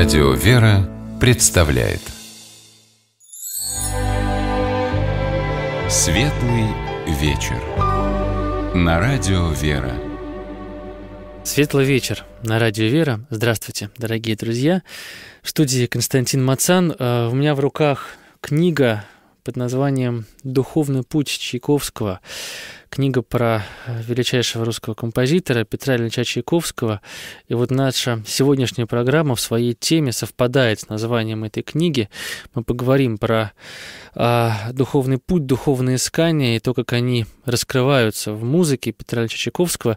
Радио «Вера» представляет Светлый вечер На Радио «Вера» Светлый вечер на Радио «Вера». Здравствуйте, дорогие друзья. В студии Константин Мацан. Э, у меня в руках книга под названием «Духовный путь Чайковского» книга про э, величайшего русского композитора Петра Ильича Чайковского. И вот наша сегодняшняя программа в своей теме совпадает с названием этой книги. Мы поговорим про э, духовный путь, духовные искания и то, как они раскрываются в музыке Петра Ильича Чайковского.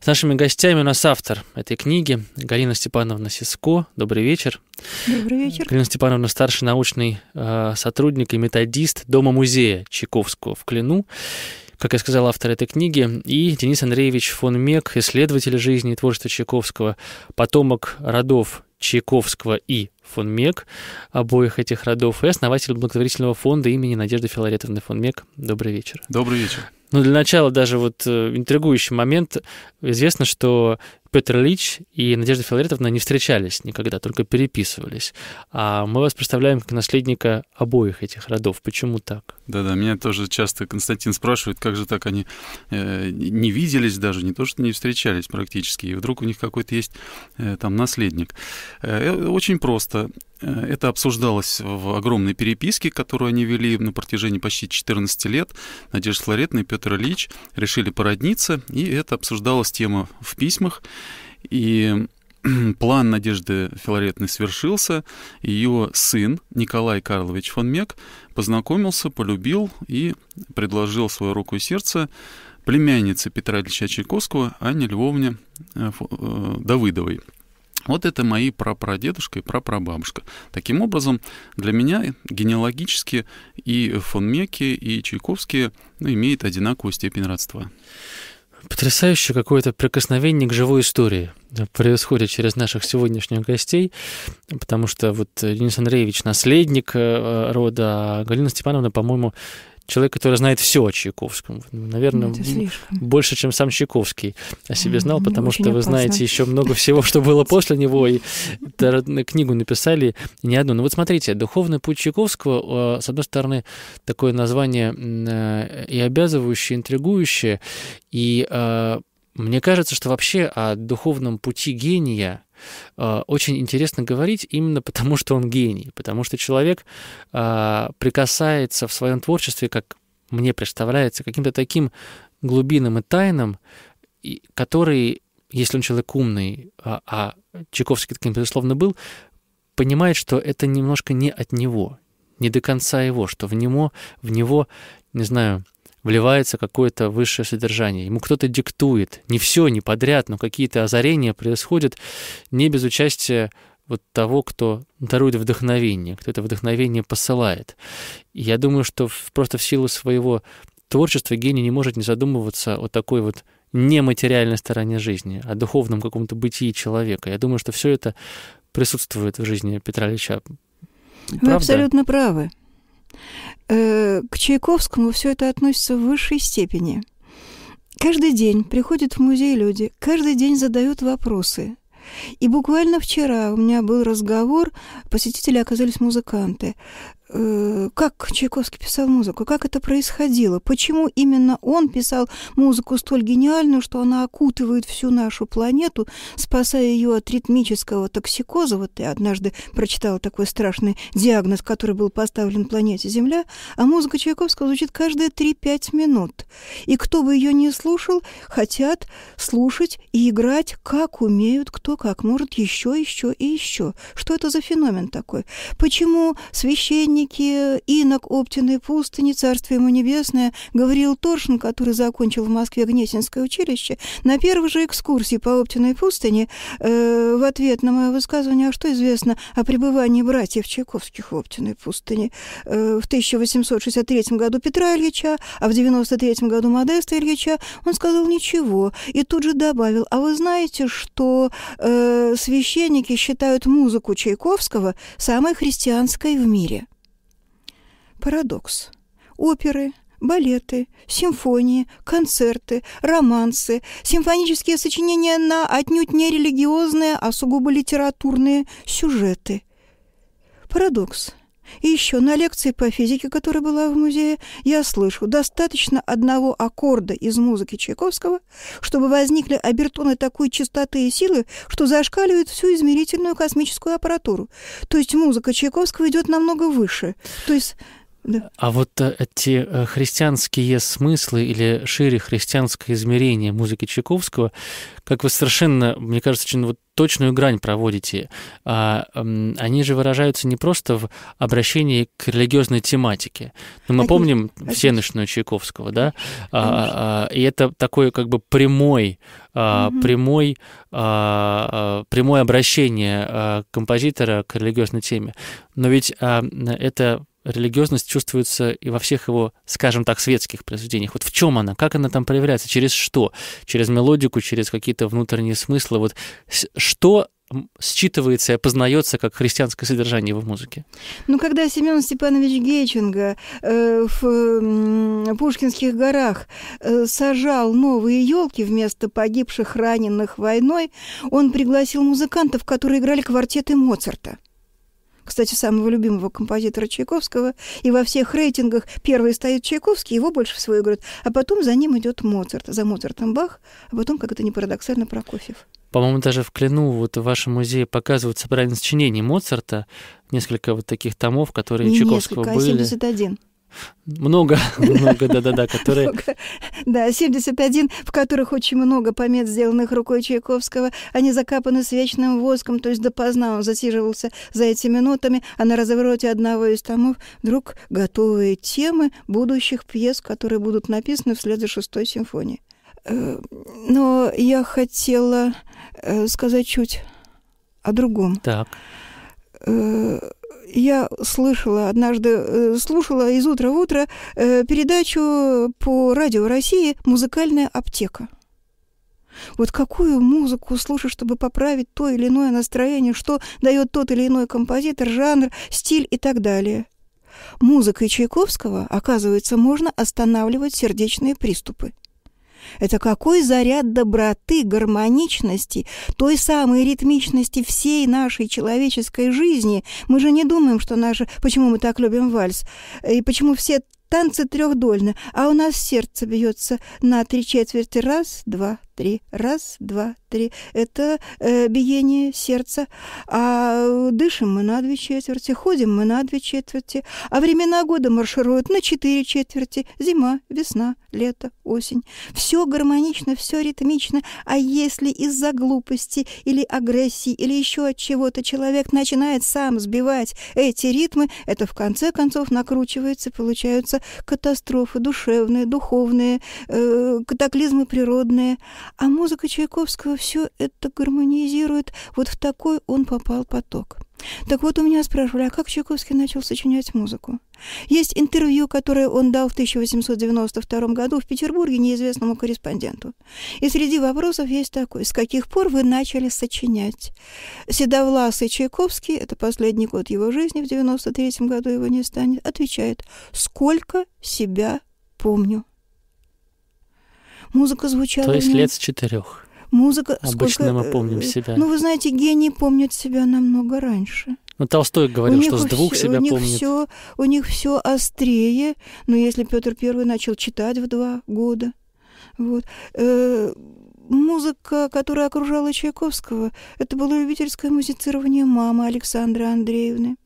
С нашими гостями у нас автор этой книги Галина Степановна Сиско. Добрый вечер. Добрый вечер. Галина Степановна старший научный э, сотрудник и методист Дома-музея Чайковского в Клину как я сказал, автор этой книги, и Денис Андреевич фон Мек, исследователь жизни и творчества Чайковского, потомок родов Чайковского и фон Мек, обоих этих родов, и основатель благотворительного фонда имени Надежды Филаретовны фон Мек. Добрый вечер. Добрый вечер. Ну, для начала даже вот э, интригующий момент. Известно, что Петр Лич и Надежда Филаретовна не встречались никогда, только переписывались. А мы вас представляем как наследника обоих этих родов. Почему так? Да-да, меня тоже часто Константин спрашивает, как же так они э, не виделись даже, не то что не встречались практически, и вдруг у них какой-то есть э, там наследник. Э, э очень просто. Э, это обсуждалось в огромной переписке, которую они вели на протяжении почти 14 лет. Надежда Флоретна и Петр Ильич решили породниться, и это обсуждалась тема в письмах. И план Надежды Филаретной свершился. Ее сын Николай Карлович фон Мек познакомился, полюбил и предложил свою руку и сердце племяннице Петра Ильича Чайковского Анне Львовне э, э, Давыдовой. Вот это мои прапрадедушка и прапрабабушка. Таким образом, для меня генеалогически и фон Меки, и Чайковские ну, имеют одинаковую степень родства потрясающее какое-то прикосновение к живой истории происходит через наших сегодняшних гостей, потому что вот Денис Андреевич наследник э, рода, а Галина Степановна, по-моему, человек, который знает все о Чайковском. Наверное, ну, больше, чем сам Чайковский о себе знал, потому что вы знаете еще много всего, что было после него, и книгу написали не одну. Но ну, вот смотрите, «Духовный путь Чайковского», а, с одной стороны, такое название э, и обязывающее, интригующее, и а, мне кажется, что вообще о духовном пути гения, Э, очень интересно говорить именно потому, что он гений, потому что человек э, прикасается в своем творчестве, как мне представляется, каким-то таким глубинным и тайным который если он человек умный, а, а Чайковский таким, безусловно, был, понимает, что это немножко не от него, не до конца его, что в него, в него не знаю, вливается какое-то высшее содержание. Ему кто-то диктует. Не все, не подряд, но какие-то озарения происходят не без участия вот того, кто дарует вдохновение, кто это вдохновение посылает. И я думаю, что просто в силу своего творчества гений не может не задумываться о такой вот нематериальной стороне жизни, о духовном каком-то бытии человека. Я думаю, что все это присутствует в жизни Петра Ильича. Правда? Вы абсолютно правы. Э, к Чайковскому все это относится в высшей степени. Каждый день приходят в музей люди, каждый день задают вопросы. И буквально вчера у меня был разговор, посетители оказались музыканты. Э, как Чайковский писал музыку, как это происходило, почему именно он писал музыку столь гениальную, что она окутывает всю нашу планету, спасая ее от ритмического токсикоза. Вот я однажды прочитала такой страшный диагноз, который был поставлен планете Земля, а музыка Чайковского звучит каждые 3-5 минут. И кто бы ее ни слушал, хотят слушать и играть, как умеют, кто как может, еще, еще и еще. Что это за феномен такой? Почему священник Вернике, инок Оптиной пустыни, царствие ему небесное, Гавриил Торшин, который закончил в Москве Гнесинское училище, на первой же экскурсии по Оптиной пустыне э, в ответ на мое высказывание, а что известно о пребывании братьев Чайковских в Оптиной пустыне э, в 1863 году Петра Ильича, а в 93 году Модеста Ильича, он сказал ничего и тут же добавил, а вы знаете, что э, священники считают музыку Чайковского самой христианской в мире. Парадокс. Оперы, балеты, симфонии, концерты, романсы, симфонические сочинения на отнюдь не религиозные, а сугубо литературные сюжеты. Парадокс. И еще на лекции по физике, которая была в музее, я слышу, достаточно одного аккорда из музыки Чайковского, чтобы возникли обертоны такой частоты и силы, что зашкаливают всю измерительную космическую аппаратуру. То есть музыка Чайковского идет намного выше. То есть а вот э, эти э, христианские смыслы или шире христианское измерение музыки Чайковского, как вы совершенно, мне кажется, очень вот точную грань проводите. А, они же выражаются не просто в обращении к религиозной тематике. Но ну, мы Конечно. помним Конечно. всеночную Чайковского, да? А, а, а, и это такой как бы прямой, а, угу. прямой, прямое обращение композитора к религиозной теме. Но ведь это религиозность чувствуется и во всех его, скажем так, светских произведениях. Вот в чем она? Как она там проявляется? Через что? Через мелодику, через какие-то внутренние смыслы? Вот что считывается и опознается как христианское содержание его музыки? Ну, когда Семен Степанович Гейченко э, в э, Пушкинских горах э, сажал новые елки вместо погибших раненых войной, он пригласил музыкантов, которые играли квартеты Моцарта кстати, самого любимого композитора Чайковского, и во всех рейтингах первый стоит Чайковский, его больше всего играют, а потом за ним идет Моцарт, за Моцартом Бах, а потом, как это не парадоксально, Прокофьев. По-моему, даже в Клину вот в вашем музее показывают собрание сочинений Моцарта, несколько вот таких томов, которые не Чайковского несколько, а были. А 71. Много, много, да-да-да, которые... Много. Да, 71, в которых очень много помет, сделанных рукой Чайковского. Они закапаны свечным воском, то есть допоздна он засиживался за этими нотами. а на развороте одного из томов вдруг готовые темы будущих пьес, которые будут написаны вслед за шестой симфонией. Э, но я хотела э, сказать чуть о другом. Так э, я слышала однажды, э, слушала из утра в утро э, передачу по радио России «Музыкальная аптека». Вот какую музыку слушать, чтобы поправить то или иное настроение, что дает тот или иной композитор, жанр, стиль и так далее. Музыкой Чайковского, оказывается, можно останавливать сердечные приступы – это какой заряд доброты, гармоничности, той самой ритмичности всей нашей человеческой жизни. Мы же не думаем, что наши, Почему мы так любим вальс? И почему все танцы трехдольны, а у нас сердце бьется на три четверти раз, два, три. Раз, два, три. Это э, биение сердца. А э, дышим мы на две четверти, ходим мы на две четверти. А времена года маршируют на четыре четверти. Зима, весна, лето, осень. Все гармонично, все ритмично. А если из-за глупости или агрессии или еще от чего-то человек начинает сам сбивать эти ритмы, это в конце концов накручивается, получаются катастрофы душевные, духовные, э, катаклизмы природные. А музыка Чайковского все это гармонизирует. Вот в такой он попал поток. Так вот, у меня спрашивали, а как Чайковский начал сочинять музыку? Есть интервью, которое он дал в 1892 году в Петербурге неизвестному корреспонденту. И среди вопросов есть такой. С каких пор вы начали сочинять? Седовласый Чайковский, это последний год его жизни, в 93 году его не станет, отвечает, сколько себя помню. Музыка звучала... То есть меня... лет с четырех. Музыка... Обычно сколько... мы э, помним себя. Ну, вы знаете, гении помнят себя намного раньше. Ну, Толстой говорил, что с двух все, себя у них помнит. Все, у них все острее. Но ну, если Петр Первый начал читать в два года, вот. Э, музыка, которая окружала Чайковского, это было любительское музицирование мамы Александры Андреевны.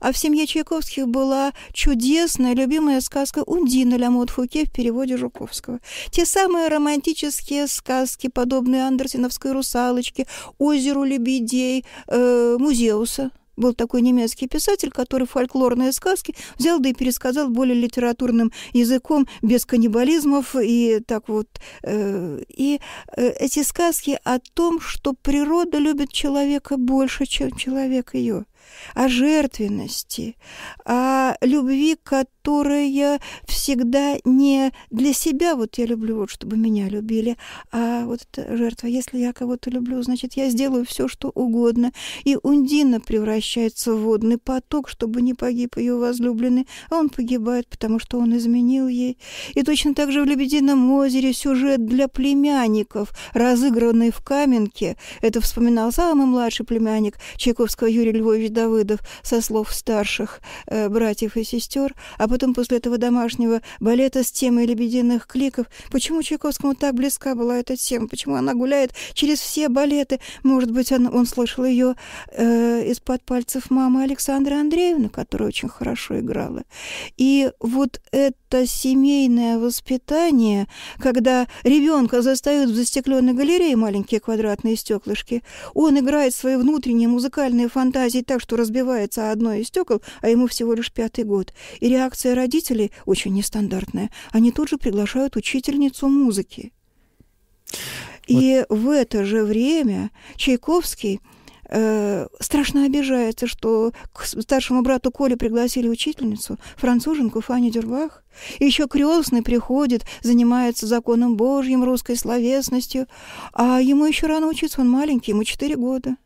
А в семье Чайковских была чудесная, любимая сказка «Ундина» Ля Фуке в переводе Жуковского. Те самые романтические сказки, подобные Андерсеновской «Русалочке», «Озеру лебедей», э, «Музеуса» был такой немецкий писатель, который фольклорные сказки взял да и пересказал более литературным языком, без каннибализмов и так вот. Э, и э, эти сказки о том, что природа любит человека больше, чем человек ее о жертвенности, о любви, которая всегда не для себя, вот я люблю, вот чтобы меня любили, а вот эта жертва, если я кого-то люблю, значит, я сделаю все, что угодно. И Ундина превращается в водный поток, чтобы не погиб ее возлюбленный, а он погибает, потому что он изменил ей. И точно так же в «Лебедином озере» сюжет для племянников, разыгранный в каменке. Это вспоминал самый младший племянник Чайковского Юрий Львович Давыдов со слов старших э, братьев и сестер, а потом после этого домашнего балета с темой лебединых кликов. Почему Чайковскому так близка была эта тема? Почему она гуляет через все балеты? Может быть, он, он слышал ее э, из-под пальцев мамы Александры Андреевны, которая очень хорошо играла. И вот это семейное воспитание, когда ребенка застают в застекленной галерее маленькие квадратные стеклышки, он играет свои внутренние музыкальные фантазии так, что разбивается одно из стекол, а ему всего лишь пятый год. И реакция родителей очень нестандартная. Они тут же приглашают учительницу музыки. И в это же время Чайковский э, страшно обижается, что к старшему брату Коле пригласили учительницу, француженку Фанни Дюрбах. И еще крестный приходит, занимается законом Божьим, русской словесностью. А ему еще рано учиться, он маленький, ему четыре года.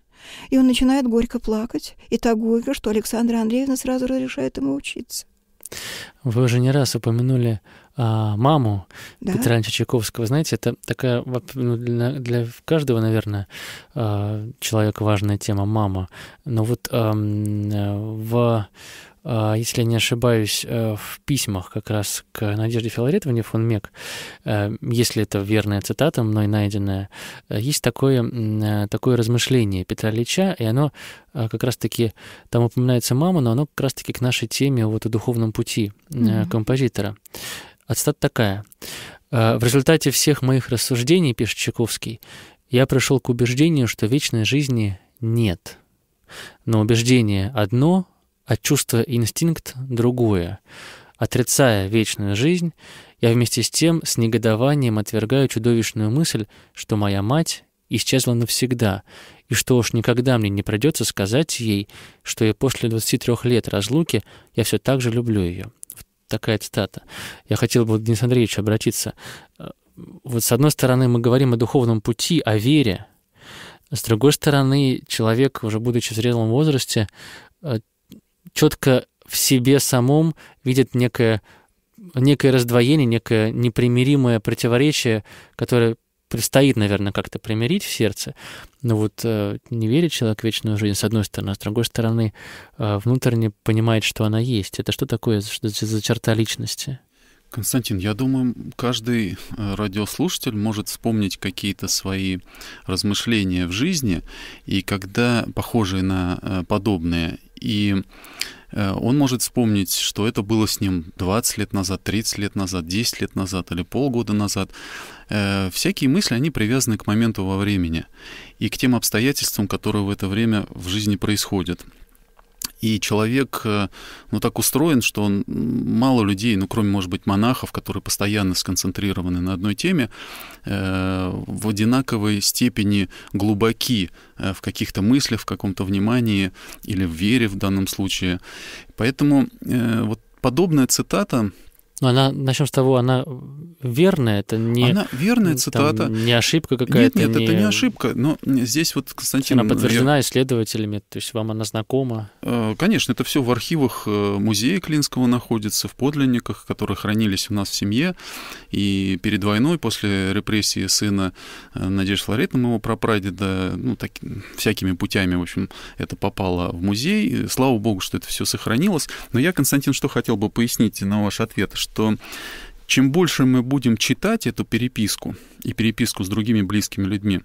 И он начинает горько плакать, и так горько, что Александра Андреевна сразу разрешает ему учиться. Вы уже не раз упомянули а, маму да? Петра Ильича Чайковского. Знаете, это такая ну, для, для каждого, наверное, а, человека важная тема мама. Но вот а, в а, если не ошибаюсь, э, в письмах как раз к Надежде Филаретовне фон Мек, э, если это верная цитата, мной найденная, э, есть такое, такое размышление Петра Ильича, и оно как раз-таки, там упоминается мама, но оно как раз-таки к нашей теме вот о духовном пути mm-hmm. композитора. А такая. «В результате всех моих рассуждений, — пишет Чайковский, — я пришел к убеждению, что вечной жизни нет. Но убеждение одно, а чувство и инстинкт другое. Отрицая вечную жизнь, я вместе с тем с негодованием отвергаю чудовищную мысль, что моя мать исчезла навсегда, и что уж никогда мне не придется сказать ей, что и после 23 лет разлуки я все так же люблю ее. такая цитата. Я хотел бы Денис Андреевич, обратиться. Э, вот с одной стороны мы говорим о духовном пути, о вере, с другой стороны человек, уже будучи в зрелом возрасте, э, четко в себе самом видит некое, некое раздвоение, некое непримиримое противоречие, которое предстоит, наверное, как-то примирить в сердце. Но вот э, не верит человек в вечную жизнь, с одной стороны, а с другой стороны, э, внутренне понимает, что она есть. Это что такое что, за черта личности? Константин, я думаю, каждый э, радиослушатель может вспомнить какие-то свои размышления в жизни, и когда похожие на э, подобные, и э, он может вспомнить, что это было с ним 20 лет назад, 30 лет назад, 10 лет назад или полгода назад. Всякие мысли, они привязаны к моменту во времени и к тем обстоятельствам, которые в это время в жизни происходят. И человек, э, ну, так устроен, что он, мало людей, ну, кроме, может быть, монахов, которые постоянно сконцентрированы на одной теме, э, в одинаковой степени глубоки э, в каких-то мыслях, в каком-то внимании или в вере в данном случае. Поэтому вот подобная цитата, но она, начнем с того, она верная, это не... Она верная там, цитата. Не ошибка какая-то. Нет, нет, не... это не ошибка, но здесь вот Константин... Она подтверждена я... исследователями, то есть вам она знакома? Э, конечно, это все в архивах э, музея Клинского находится, в подлинниках, которые хранились у нас в семье. И перед войной, после репрессии сына э, Надежды Флоретна, моего прапрадеда, ну, так, всякими путями, в общем, это попало в музей. слава богу, что это все сохранилось. Но я, Константин, что хотел бы пояснить на ваш ответ, что чем больше мы будем читать эту переписку и переписку с другими близкими людьми,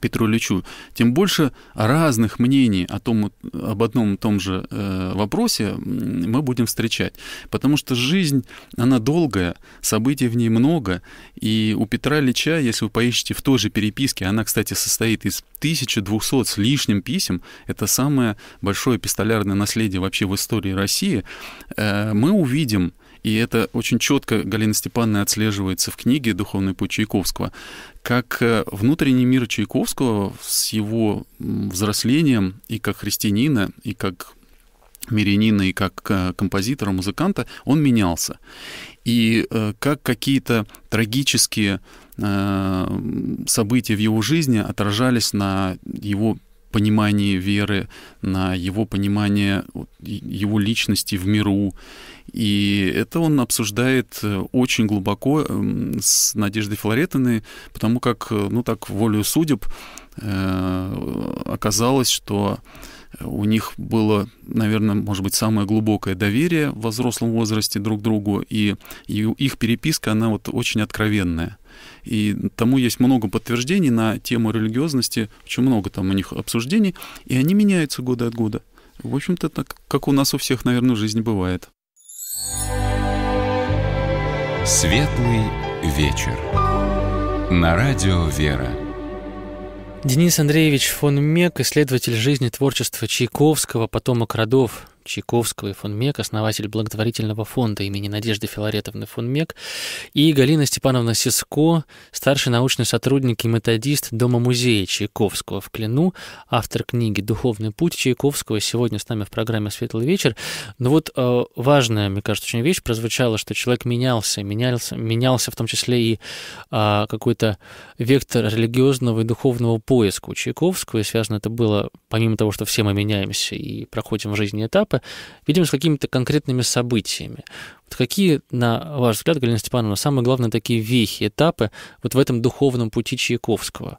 Петру Ильичу, тем больше разных мнений о том, об одном и том же э, вопросе мы будем встречать. Потому что жизнь, она долгая, событий в ней много. И у Петра Ильича, если вы поищете в той же переписке, она, кстати, состоит из 1200 с лишним писем, это самое большое пистолярное наследие вообще в истории России, э, мы увидим и это очень четко Галина Степановна отслеживается в книге «Духовный путь Чайковского», как э, внутренний мир Чайковского с его взрослением и как христианина, и как мирянина, и как э, композитора, музыканта, он менялся. И э, как какие-то трагические события в его жизни отражались на его понимании веры, на его понимание его личности в миру. И это он обсуждает э, очень глубоко эм, с Надеждой Флоретиной, потому как, э, ну так, волю судеб э, оказалось, что у них было, наверное, может быть, самое глубокое доверие в взрослом возрасте друг к другу, и их переписка, она вот очень откровенная. И тому есть много подтверждений на тему религиозности, очень много там у них обсуждений, и они меняются года от года. В общем-то, так, как у нас у всех, наверное, в жизни бывает. Светлый вечер. На радио «Вера». Денис Андреевич фон Мек, исследователь жизни творчества Чайковского, потомок родов Чайковского и фон Мек, основатель благотворительного фонда имени Надежды Филаретовны фон Мек, и Галина Степановна Сиско, старший научный сотрудник и методист Дома-музея Чайковского в Клину, автор книги «Духовный путь Чайковского», сегодня с нами в программе «Светлый вечер». Но вот э, важная, мне кажется, очень вещь прозвучала, что человек менялся, менялся, менялся в том числе и э, какой-то вектор религиозного и духовного поиска у Чайковского, и связано это было, помимо того, что все мы меняемся и проходим в жизни этапы, видимо, с какими-то конкретными событиями. Вот какие, на ваш взгляд, Галина Степановна, самые главные такие вехи, этапы вот в этом духовном пути Чайковского?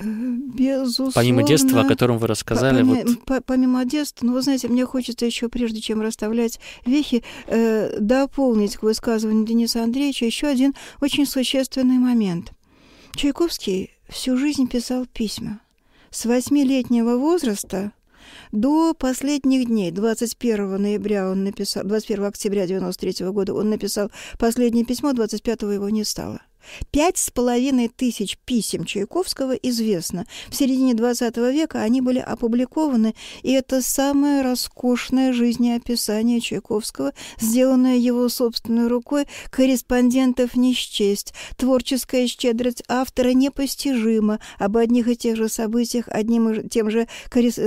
Безусловно. Помимо детства, о котором вы рассказали. Помимо, вот... По, помимо детства, ну, вы знаете, мне хочется еще, прежде чем расставлять вехи, э, дополнить к высказыванию Дениса Андреевича еще один очень существенный момент. Чайковский всю жизнь писал письма. С восьмилетнего возраста до последних дней, 21 ноября он написал, 21 октября 93 -го года он написал последнее письмо, 25 его не стало. Пять с половиной тысяч писем Чайковского известно. В середине XX века они были опубликованы, и это самое роскошное жизнеописание Чайковского, сделанное его собственной рукой, корреспондентов не счесть. Творческая щедрость автора непостижима. Об одних и тех же событиях одним и тем же коррес... Э,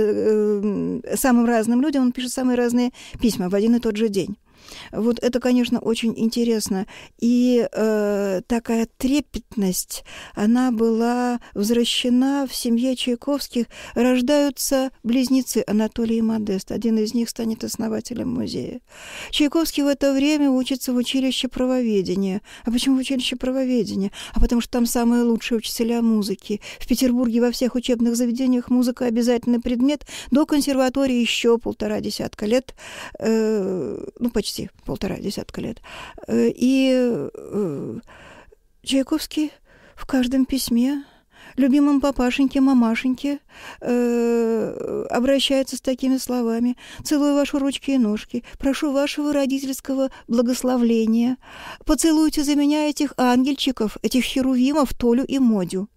э, самым разным людям он пишет самые разные письма в один и тот же день. Вот это, конечно, очень интересно. И э, такая трепетность, она была возвращена в семье Чайковских. Рождаются близнецы Анатолий и Модест. Один из них станет основателем музея. Чайковский в это время учится в училище правоведения. А почему в училище правоведения? А потому что там самые лучшие учителя музыки. В Петербурге во всех учебных заведениях музыка обязательный предмет. До консерватории еще полтора десятка лет, э, ну, почти почти полтора десятка лет. Э, и э, Чайковский в каждом письме любимым папашеньке, мамашеньке э, обращается с такими словами. «Целую ваши ручки и ножки, прошу вашего родительского благословления. Поцелуйте за меня этих ангельчиков, этих херувимов, Толю и Модю.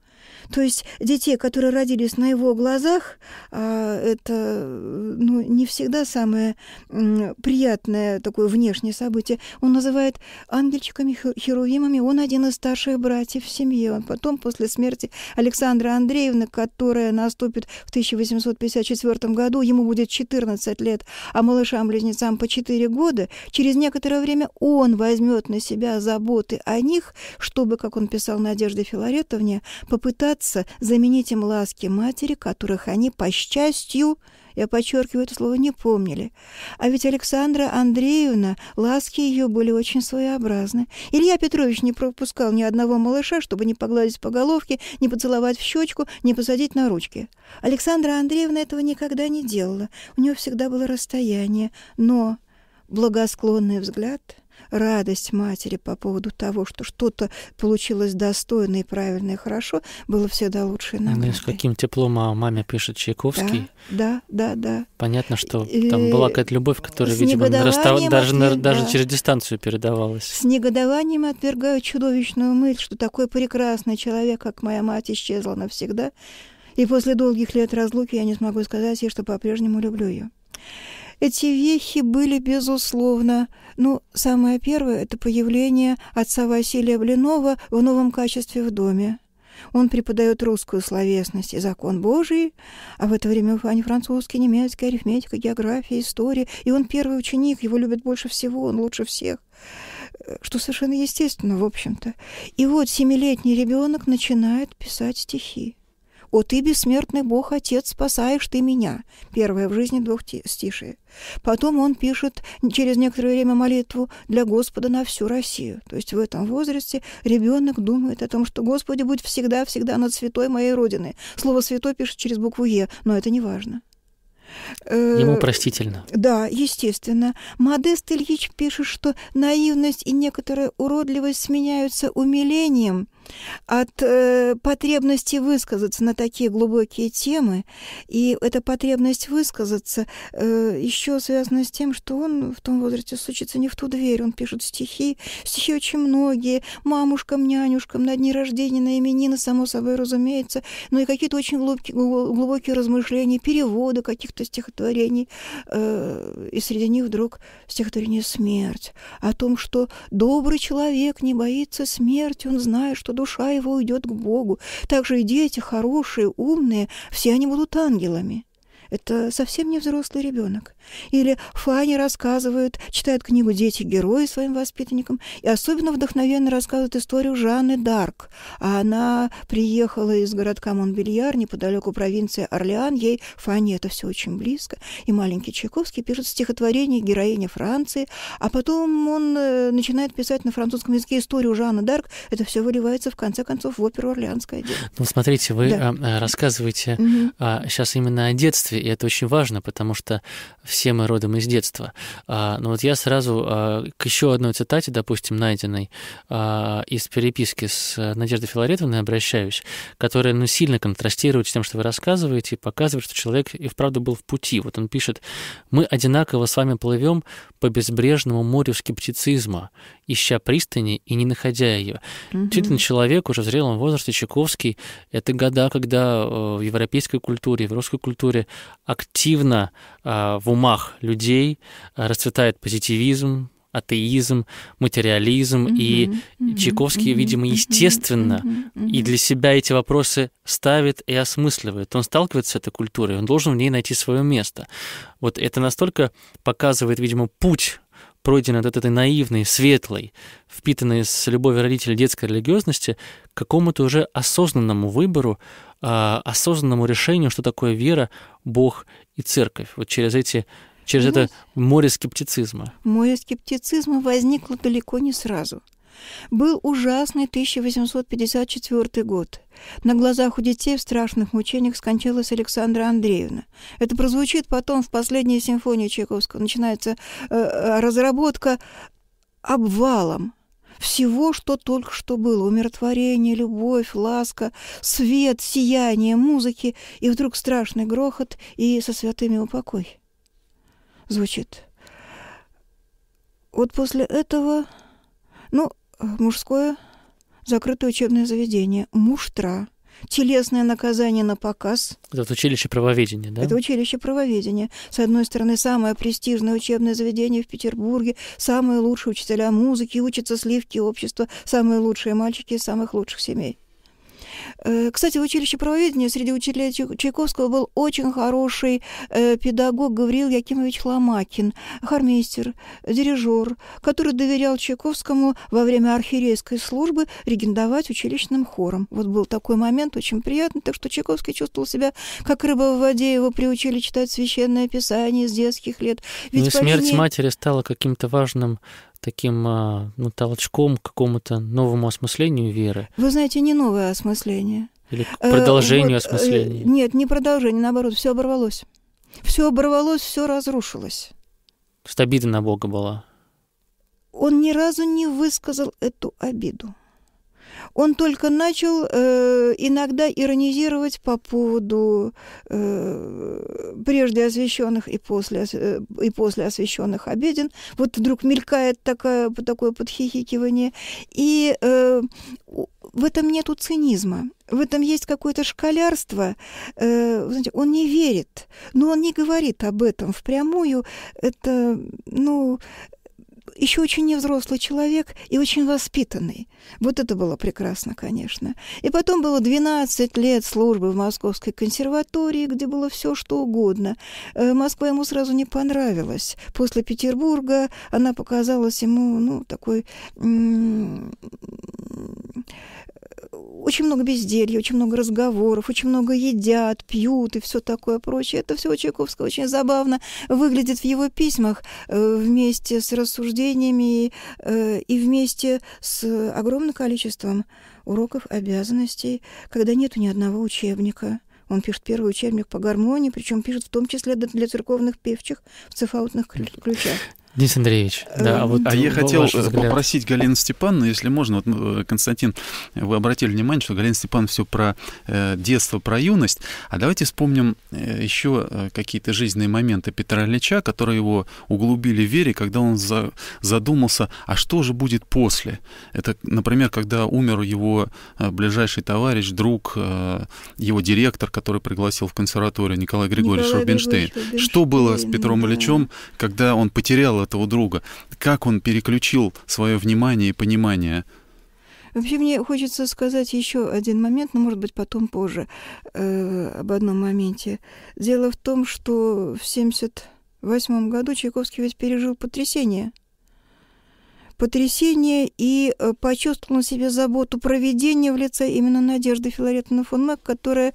То есть детей, которые родились на его глазах, а, это ну, не всегда самое приятное такое внешнее событие. Он называет ангельчиками, херувимами. Он один из старших братьев в семье. А потом, после смерти Александра Андреевны, которая наступит в 1854 году, ему будет 14 лет, а малышам-близнецам по 4 года, через некоторое время он возьмет на себя заботы о них, чтобы, как он писал Надежде Филаретовне, попытаться попытаться заменить им ласки матери, которых они, по счастью, я подчеркиваю это слово, не помнили. А ведь Александра Андреевна, ласки ее были очень своеобразны. Илья Петрович не пропускал ни одного малыша, чтобы не погладить по головке, не поцеловать в щечку, не посадить на ручки. Александра Андреевна этого никогда не делала. У нее всегда было расстояние, но благосклонный взгляд — Радость матери по поводу того, что что-то получилось достойно и правильно и хорошо, было всегда лучшей ну, наградой. Ну, с каким теплом о маме пишет Чайковский. Да, да, да. да. Понятно, что там была какая-то любовь, которая, с видимо, нарастала, даже, отверг... даже да. через дистанцию передавалась. С негодованием отвергаю чудовищную мысль, что такой прекрасный человек, как моя мать, исчезла навсегда. И после долгих лет разлуки я не смогу сказать ей, что по-прежнему люблю ее. Эти вехи были, безусловно. Ну, самое первое — это появление отца Василия Блинова в новом качестве в доме. Он преподает русскую словесность и закон Божий, а в это время они французский, немецкий, арифметика, география, история. И он первый ученик, его любят больше всего, он лучше всех. Что совершенно естественно, в общем-то. И вот семилетний ребенок начинает писать стихи. «О ты, бессмертный бог, отец, спасаешь ты меня!» Первое в жизни двух стишей. Потом он пишет через некоторое время молитву для Господа на всю Россию. То есть в этом возрасте ребенок думает о том, что Господи будет всегда-всегда над святой моей Родины. Слово «святой» пишет через букву «е», но это не важно. Э, Ему простительно. Да, естественно. Модест Ильич пишет, что наивность и некоторая уродливость сменяются умилением от э, потребности высказаться на такие глубокие темы. И эта потребность высказаться э, еще связана с тем, что он в том возрасте стучится не в ту дверь. Он пишет стихи. Стихи очень многие. Мамушкам, нянюшкам, на дни рождения, на именины, само собой разумеется. но ну и какие-то очень глубокие, глубокие размышления, переводы каких-то стихотворений. Э, и среди них вдруг стихотворение «Смерть». О том, что добрый человек не боится смерти. Он знает, что душа его уйдет к Богу. Также и дети, хорошие, умные, все они будут ангелами. Это совсем не взрослый ребенок. Или Фанни рассказывает, читает книгу «Дети-герои» своим воспитанникам и особенно вдохновенно рассказывает историю Жанны Дарк. Она приехала из городка Монбельяр, неподалеку провинции Орлеан. Ей, Фанни, это все очень близко. И маленький Чайковский пишет стихотворение героине Франции, а потом он э, начинает писать на французском языке историю Жанны Дарк. Это все выливается, в конце концов, в оперу «Орлеанская дева». Ну, смотрите, вы да. Э, рассказываете угу. сейчас а, именно о детстве, и это очень важно, потому что все мы родом из детства. А, но ну вот я сразу а, к еще одной цитате, допустим, найденной а, из переписки с э, Надеждой Филаретовной обращаюсь, которая ну, сильно контрастирует с тем, что вы рассказываете, и показывает, что человек и вправду был в пути. Вот он пишет, мы одинаково с вами плывем по безбрежному морю скептицизма ища пристани и не находя ее. Угу. Действительно, человек уже в зрелом возрасте, Чайковский, это года, когда э, в европейской культуре, в русской культуре активно а, в умах людей э, расцветает позитивизм, атеизм, материализм, mm и mm Чайковский, видимо, естественно mm и для себя эти вопросы ставит и осмысливает. Он сталкивается с этой культурой, он должен в ней найти свое место. Вот это настолько показывает, видимо, путь пройден от этой наивной, светлой, впитанной с любовью родителей детской религиозности, к какому-то уже осознанному выбору, а, осознанному решению, что такое вера, Бог и церковь. Вот через эти через ну, это море скептицизма. Море скептицизма возникло далеко не сразу. Был ужасный 1854 год. На глазах у детей в страшных мучениях скончалась Александра Андреевна. Это прозвучит потом в последней симфонии Чайковского. Начинается э, э, разработка обвалом всего, что только что было. Умиротворение, любовь, ласка, свет, сияние, музыки. И вдруг страшный грохот и со святыми упокой. Звучит. Вот после этого... Ну, Э, мужское закрытое учебное заведение, муштра, телесное наказание на показ. Это училище правоведения, да? Это училище правоведения. С одной стороны, самое престижное учебное заведение в Петербурге, самые лучшие учителя музыки, учатся сливки общества, самые лучшие мальчики из самых лучших семей. Э, кстати, в училище правоведения среди учителей Чайковского был очень хороший э, педагог Гавриил Якимович Ломакин, хармейстер, дирижер, который доверял Чайковскому во время архиерейской службы регендовать училищным хором. Вот был такой момент, очень приятный, так что Чайковский чувствовал себя как рыба в воде, его приучили читать священное писание с детских лет. Ведь ну и смерть ней... матери стала каким-то важным таким а, ну, толчком к какому-то новому осмыслению веры. Вы знаете, не новое осмысление. Или к э, продолжению э, вот, осмысления. Нет, не продолжение, наоборот, все оборвалось. Все оборвалось, все разрушилось. Что обида на Бога была. Он ни разу не высказал эту обиду он только начал э, иногда иронизировать по поводу э, прежде освященных и после, э, и после освященных обеден. Вот вдруг мелькает такая, такое подхихикивание. И э, в этом нету цинизма. В этом есть какое-то шкалярство. Э, знаете, он не верит, но он не говорит об этом впрямую. Это, ну, еще очень невзрослый человек и очень воспитанный. Вот это было прекрасно, конечно. И потом было 12 лет службы в Московской консерватории, где было все, что угодно. Э, Москва ему сразу не понравилась. После Петербурга она показалась ему, ну, такой очень много безделья, очень много разговоров, очень много едят, пьют и все такое прочее. Это все у Чайковского очень забавно выглядит в его письмах э, вместе с рассуждениями э, и вместе с огромным количеством уроков, обязанностей, когда нету ни одного учебника. Он пишет первый учебник по гармонии, причем пишет в том числе для церковных певчих в цифаутных ключах. Денис Андреевич, да. А, эм, вот а я хотел взгляд. попросить Галину Степановну, если можно, вот, э, Константин, вы обратили внимание, что Галина Степановна все про э, детство, про юность, а давайте вспомним э, еще э, какие-то жизненные моменты Петра Ильича, которые его углубили в вере, когда он за, задумался, а что же будет после? Это, например, когда умер его ближайший товарищ, друг, э, его директор, который пригласил в консерваторию Николай Григорьевич Рубинштейн. Что было с Петром Ильичем, когда он потерял этого друга? Как он переключил свое внимание и понимание? Вообще мне хочется сказать еще один момент, но, может быть, потом позже, э, об одном моменте. Дело в том, что в 1978 году Чайковский ведь пережил потрясение. Потрясение и э, почувствовал на себе заботу проведения в лице именно Надежды Филаретовны фон Мэг, которая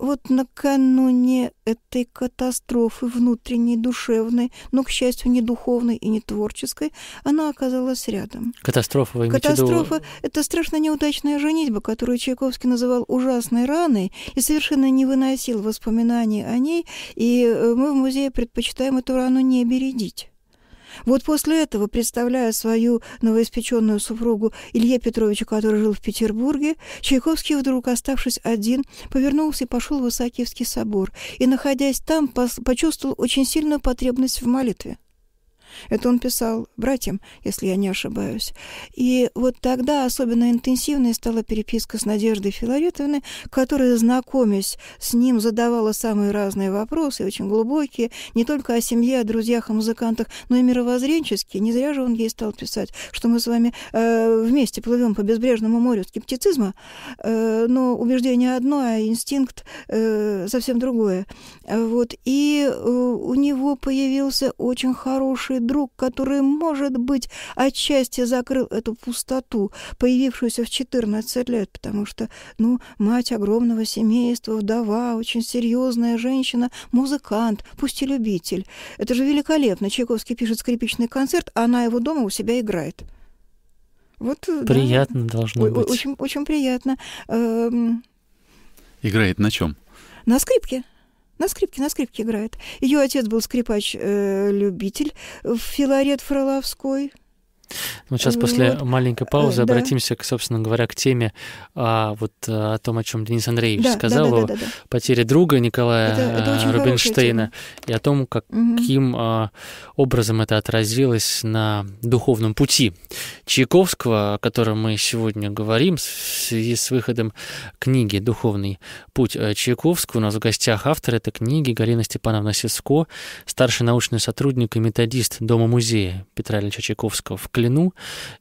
вот накануне этой катастрофы внутренней, душевной, но, к счастью, не духовной и не творческой, она оказалась рядом. Катастрофа, вы Катастрофа это страшно неудачная женитьба, которую Чайковский называл ужасной раной и совершенно не выносил воспоминаний о ней, и э, мы в музее предпочитаем эту рану не бередить. Вот после этого, представляя свою новоиспеченную супругу Илье Петровичу, который жил в Петербурге, Чайковский вдруг, оставшись один, повернулся и пошел в Исаакиевский собор, и, находясь там, почувствовал очень сильную потребность в молитве. Это он писал братьям, если я не ошибаюсь. И вот тогда особенно интенсивной стала переписка с Надеждой Филаретовной, которая, знакомясь с ним, задавала самые разные вопросы, очень глубокие, не только о семье, о друзьях, о музыкантах, но и мировоззренческие. Не зря же он ей стал писать, что мы с вами э, вместе плывем по безбрежному морю скептицизма, э, но убеждение одно, а инстинкт э, совсем другое. Вот. И э, у него появился очень хороший друг, который, может быть, отчасти закрыл эту пустоту, появившуюся в 14 лет, потому что, ну, мать огромного семейства, вдова, очень серьезная женщина, музыкант, пусть и любитель. Это же великолепно. Чайковский пишет скрипичный концерт, а она его дома у себя играет. Вот, приятно да, должно быть. Очень, очень приятно. Эм. Играет на чем? На скрипке. На скрипке, на скрипке играет. Ее отец был скрипач-любитель, э, э, Филарет Фроловской. Ну, сейчас вот. после маленькой паузы э, да. обратимся, к, собственно говоря, к теме а, вот э, о том, о чем Денис Андреевич да, сказал, да, да, да, да, да. о потере друга Николая это, это э, Рубинштейна и о том, как, угу. каким а, образом это отразилось на духовном пути Чайковского, о котором мы сегодня говорим в связи с выходом книги «Духовный путь Чайковского». У нас в гостях автор этой книги Галина Степановна Сиско, старший научный сотрудник и методист Дома-музея Петра Ильича Чайковского в Клину,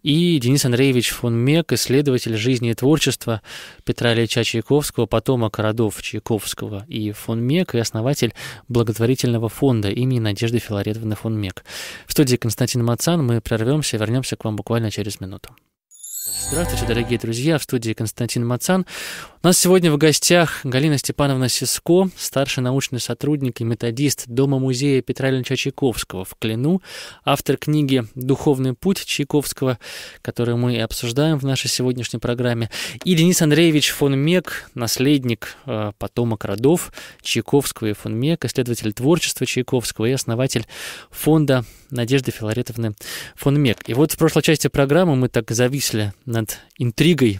и Денис Андреевич фон Мек, исследователь жизни и творчества Петра Ильича Чайковского, потомок родов Чайковского и фон Мек, и основатель благотворительного фонда имени Надежды Филаретовны фон Мек. В студии Константин Мацан мы прервемся, вернемся к вам буквально через минуту. Здравствуйте, дорогие друзья. В студии Константин Мацан. У нас сегодня в гостях Галина Степановна Сиско, старший научный сотрудник и методист Дома-музея Петра Ильича Чайковского в Клину, автор книги «Духовный путь Чайковского», которую мы и обсуждаем в нашей сегодняшней программе, и Денис Андреевич фон Мек, наследник, э, потомок родов Чайковского и фон Мек, исследователь творчества Чайковского и основатель фонда Надежды Филаретовны фон Мек. И вот в прошлой части программы мы так зависли над интригой,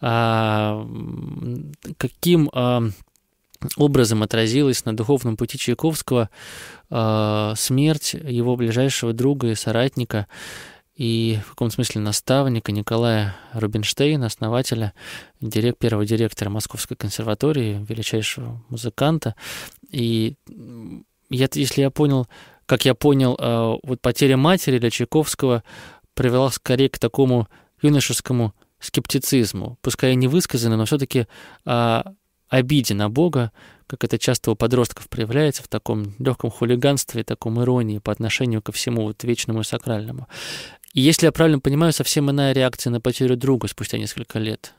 а, каким а, образом отразилась на духовном пути Чайковского а, смерть его ближайшего друга и соратника и в каком смысле наставника Николая Рубинштейна, основателя, директ, первого директора Московской консерватории, величайшего музыканта. И я, если я понял, как я понял, вот потеря матери для Чайковского привела скорее к такому юношескому скептицизму, пускай и не высказанный, но все-таки а, обиде на Бога, как это часто у подростков проявляется, в таком легком хулиганстве, таком иронии по отношению ко всему вот, вечному и сакральному. И если я правильно понимаю, совсем иная реакция на потерю друга спустя несколько лет.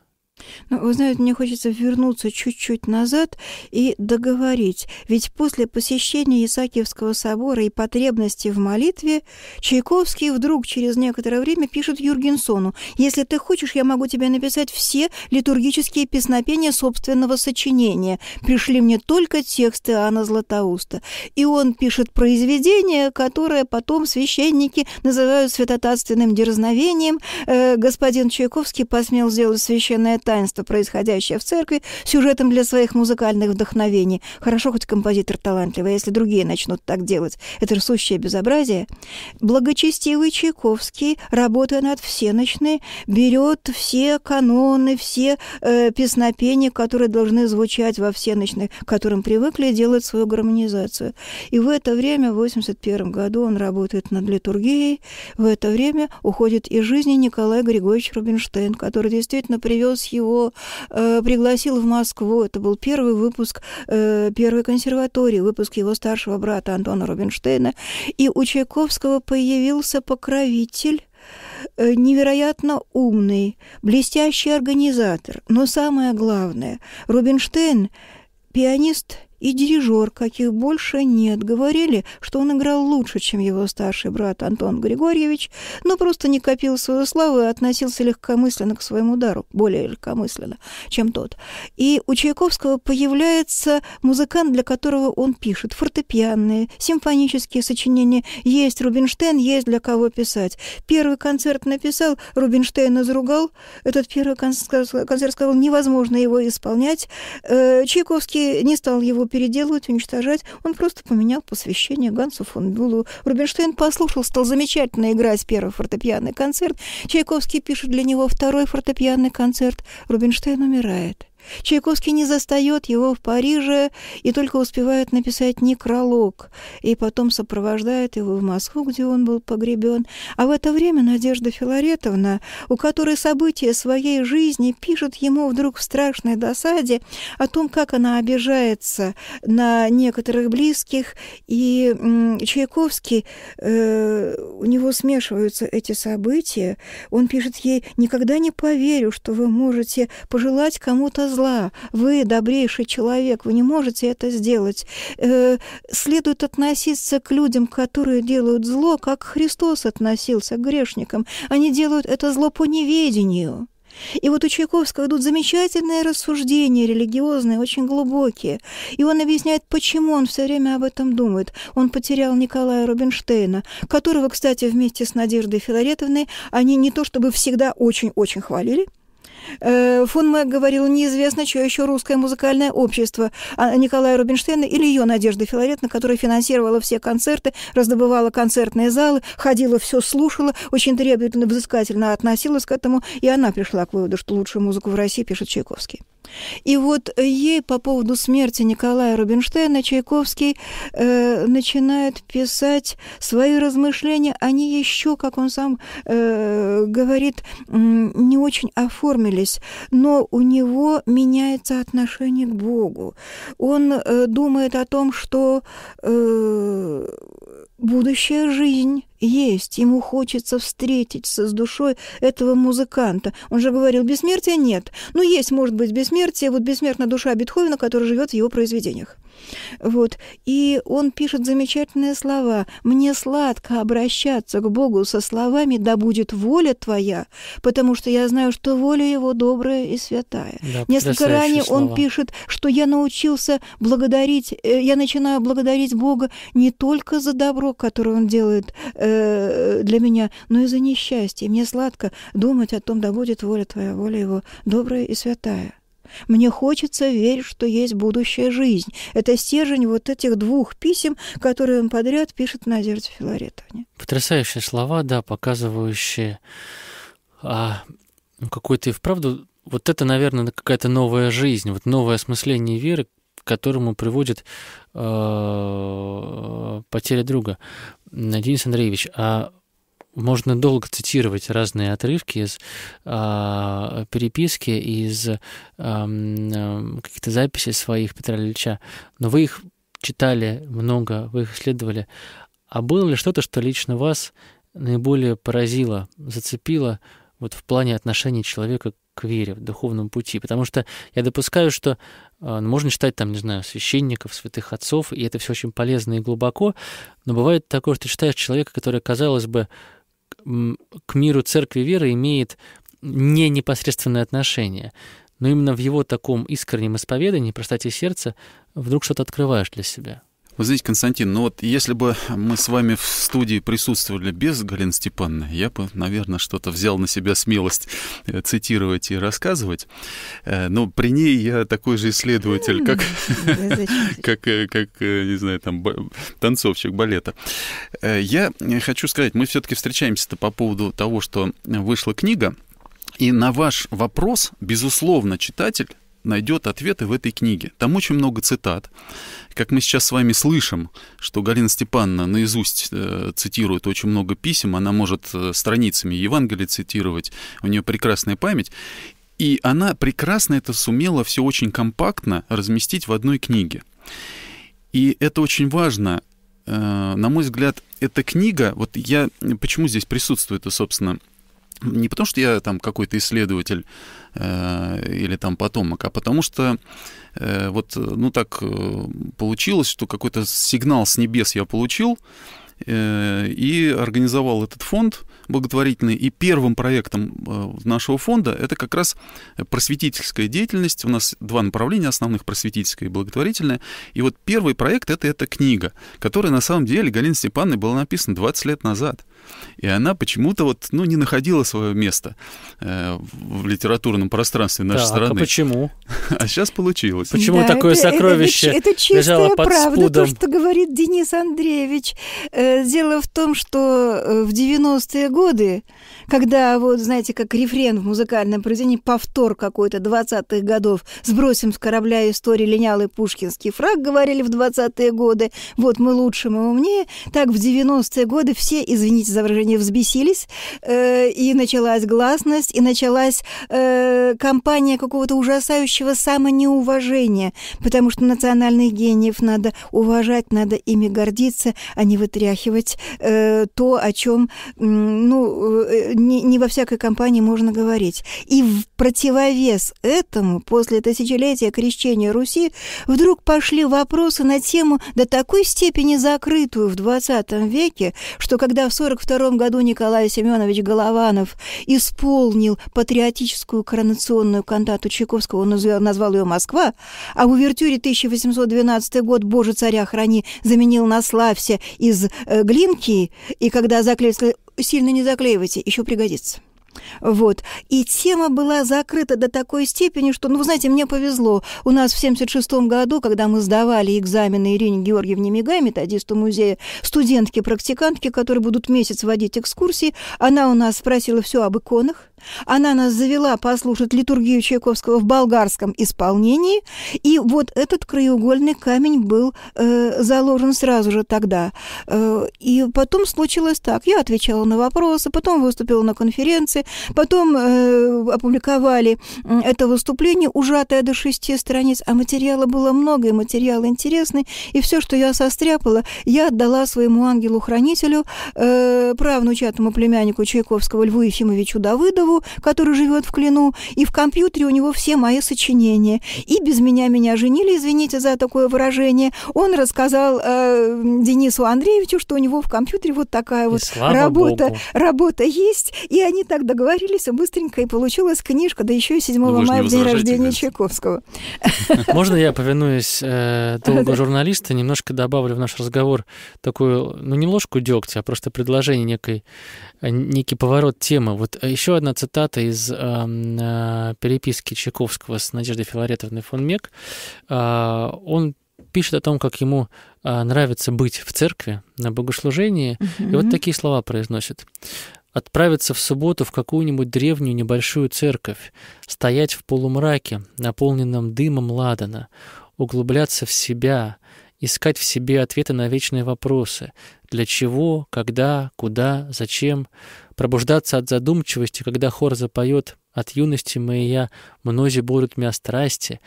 Ну, вы знаете, мне хочется вернуться чуть-чуть назад и договорить. Ведь после посещения Исаакиевского собора и потребности в молитве Чайковский вдруг через некоторое время пишет Юргенсону «Если ты хочешь, я могу тебе написать все литургические песнопения собственного сочинения. Пришли мне только тексты Анна Златоуста». И он пишет произведение, которое потом священники называют святотатственным дерзновением. Э, господин Чайковский посмел сделать священное таинство, происходящее в церкви, сюжетом для своих музыкальных вдохновений. Хорошо хоть композитор талантливый, а если другие начнут так делать. Это же безобразие. Благочестивый Чайковский, работая над всеночной, берет все каноны, все э, песнопения, которые должны звучать во всеночной, к которым привыкли, делать свою гармонизацию. И в это время, в 81 году, он работает над литургией. В это время уходит из жизни Николай Григорьевич Рубинштейн, который действительно привез его его э, пригласил в Москву. Это был первый выпуск э, Первой консерватории, выпуск его старшего брата Антона Рубинштейна. И у Чайковского появился покровитель э, невероятно умный, блестящий организатор. Но самое главное, Рубинштейн – пианист – и дирижер, каких больше нет. Говорили, что он играл лучше, чем его старший брат Антон Григорьевич, но просто не копил свою славу и относился легкомысленно к своему дару, более легкомысленно, чем тот. И у Чайковского появляется музыкант, для которого он пишет. Фортепианные, симфонические сочинения. Есть Рубинштейн, есть для кого писать. Первый концерт написал, Рубинштейн изругал. Этот первый концерт сказал, невозможно его исполнять. Э, Чайковский не стал его переделывать, уничтожать. Он просто поменял посвящение Гансу фон Бюлу. Рубинштейн послушал, стал замечательно играть первый фортепианный концерт. Чайковский пишет для него второй фортепианный концерт. Рубинштейн умирает. Чайковский не застает его в Париже и только успевает написать некролог, и потом сопровождает его в Москву, где он был погребен. А в это время Надежда Филаретовна, у которой события своей жизни пишет ему вдруг в страшной досаде о том, как она обижается на некоторых близких, и Чайковский, э, у него смешиваются эти события, он пишет ей «Никогда не поверю, что вы можете пожелать кому-то зла. Вы добрейший человек, вы не можете это сделать. Э, следует относиться к людям, которые делают зло, как Христос относился к грешникам. Они делают это зло по неведению. И вот у Чайковского идут замечательные рассуждения религиозные, очень глубокие. И он объясняет, почему он все время об этом думает. Он потерял Николая Рубинштейна, которого, кстати, вместе с Надеждой Филаретовной они не то чтобы всегда очень-очень хвалили – Э, фон Мэг говорил, неизвестно, что еще русское музыкальное общество а Николая Рубинштейна или ее Надежда Филаретна, которая финансировала все концерты, раздобывала концертные залы, ходила, все слушала, очень требовательно, взыскательно относилась к этому, и она пришла к выводу, что лучшую музыку в России пишет Чайковский. И вот ей по поводу смерти Николая Рубинштейна Чайковский э, начинает писать свои размышления. Они еще, как он сам э, говорит, не очень оформились, но у него меняется отношение к Богу. Он э, думает о том, что э, будущая жизнь есть, ему хочется встретиться с душой этого музыканта. Он же говорил, бессмертия нет. Ну, есть, может быть, бессмертие, вот бессмертная душа Бетховена, которая живет в его произведениях. Вот. И он пишет замечательные слова. «Мне сладко обращаться к Богу со словами «Да будет воля твоя», потому что я знаю, что воля его добрая и святая». Да, Несколько ранее слова. он пишет, что я научился благодарить, э, я начинаю благодарить Бога не только за добро, которое он делает э, Э, для меня, но и за несчастье. Мне сладко думать о том, да будет воля Твоя, воля Его, добрая и святая. Мне хочется верить, что есть будущая жизнь. Это стержень вот этих двух писем, которые он подряд пишет Надежде Филаретовне. Потрясающие слова, да, показывающие а, ну, какой-то и вправду... Вот это, наверное, какая-то новая жизнь, вот новое осмысление веры, к которому приводит э, потеря друга. Денис Андреевич, а можно долго цитировать разные отрывки из э, переписки, из э, э, каких-то записей своих Петра Ильича, но вы их читали много, вы их исследовали. А было ли что-то, что лично вас наиболее поразило, зацепило вот в плане отношения человека к вере, в духовном пути? Потому что я допускаю, что а, ну, можно читать там, не знаю, священников, святых отцов, и это все очень полезно и глубоко, но бывает такое, что ты читаешь человека, который, казалось бы, к миру церкви веры имеет не непосредственное отношение, но именно в его таком искреннем исповедании, простоте сердца, вдруг что-то открываешь для себя – вы знаете, Константин, ну вот если бы мы с вами в студии присутствовали без Галины Степановны, я бы, наверное, что-то взял на себя смелость э, цитировать и рассказывать. Э, но при ней я такой же исследователь, как, как, э, как не знаю, там, танцовщик балета. Я хочу сказать, мы все-таки встречаемся-то по поводу того, что вышла книга, и на ваш вопрос, безусловно, читатель найдет ответы в этой книге. Там очень много цитат. Как мы сейчас с вами слышим, что Галина Степановна наизусть э, цитирует очень много писем, она может э, страницами Евангелия цитировать, у нее прекрасная память. И она прекрасно это сумела все очень компактно разместить в одной книге. И это очень важно. Э, на мой взгляд, эта книга, вот я почему здесь присутствует, собственно, не потому, что я там какой-то исследователь э, или там потомок, а потому что э, вот, ну так э, получилось, что какой-то сигнал с небес я получил э, и организовал этот фонд благотворительный. И первым проектом э, нашего фонда это как раз просветительская деятельность. У нас два направления основных, просветительская и благотворительная. И вот первый проект это эта книга, которая на самом деле Галина Степановна была написана 20 лет назад. И она почему-то вот, ну, не находила свое место э, в литературном пространстве нашей так, а страны. А почему? А сейчас получилось. Почему да, такое это, сокровище это, это, это лежало под правда, спудом? то, что говорит Денис Андреевич. Э, дело в том, что э, в 90-е годы, когда, вот, знаете, как рефрен в музыкальном произведении, повтор какой-то 20-х годов, сбросим с корабля истории линялый пушкинский фраг, говорили в 20-е годы, вот мы лучше, мы умнее, так в 90-е годы все, извините за за выражение взбесились, э, и началась гласность, и началась э, кампания какого-то ужасающего самонеуважения, потому что национальных гениев надо уважать, надо ими гордиться, а не вытряхивать э, то, о чем ну, э, ну, не, не во всякой кампании можно говорить. И в противовес этому, после тысячелетия крещения Руси, вдруг пошли вопросы на тему до такой степени закрытую в 20 веке, что когда в 42 втором году Николай Семенович Голованов исполнил патриотическую коронационную кантату Чайковского, он назвал ее «Москва», а в увертюре 1812 год «Боже, царя храни» заменил на «Славься» из э, «Глинки», и когда заклеится, сильно не заклеивайте, еще пригодится. Вот. И тема была закрыта до такой степени, что, ну, вы знаете, мне повезло. У нас в 76 году, когда мы сдавали экзамены Ирине Георгиевне Мигай, методисту музея, студентки-практикантки, которые будут месяц водить экскурсии, она у нас спросила все об иконах, она нас завела послушать литургию Чайковского в болгарском исполнении, и вот этот краеугольный камень был э, заложен сразу же тогда. Э, и потом случилось так. Я отвечала на вопросы, потом выступила на конференции, потом э, опубликовали это выступление, ужатое до шести страниц, а материала было много, и материал интересный, и все, что я состряпала, я отдала своему ангелу-хранителю, э, правнучатому племяннику Чайковского Льву Ефимовичу Давыдову, Лебедеву, который живет в Клину, и в компьютере у него все мои сочинения. И без меня меня женили, извините за такое выражение. Он рассказал э, Денису Андреевичу, что у него в компьютере вот такая и вот работа, работа есть. И они так договорились и быстренько, и получилась книжка, да еще и 7 ну, мая, в день рождения конечно. Чайковского. Можно я повинуясь э, долгу журналиста, немножко добавлю в наш разговор такую, ну не ложку дегтя, а просто предложение некой Э, некий поворот темы. Вот э, еще одна цитата из э, э, переписки Чайковского с Надеждой Филаретовной фон Мек. Э, он пишет о том, как ему э, нравится быть в церкви на богослужении, uh-huh. и вот такие слова произносит. Отправиться в субботу в какую-нибудь древнюю небольшую церковь, стоять в полумраке, наполненном дымом ладана, углубляться в себя, искать в себе ответы на вечные вопросы, для чего, когда, куда, зачем, пробуждаться от задумчивости, когда хор запоет «От юности моя мнози будут мя страсти»,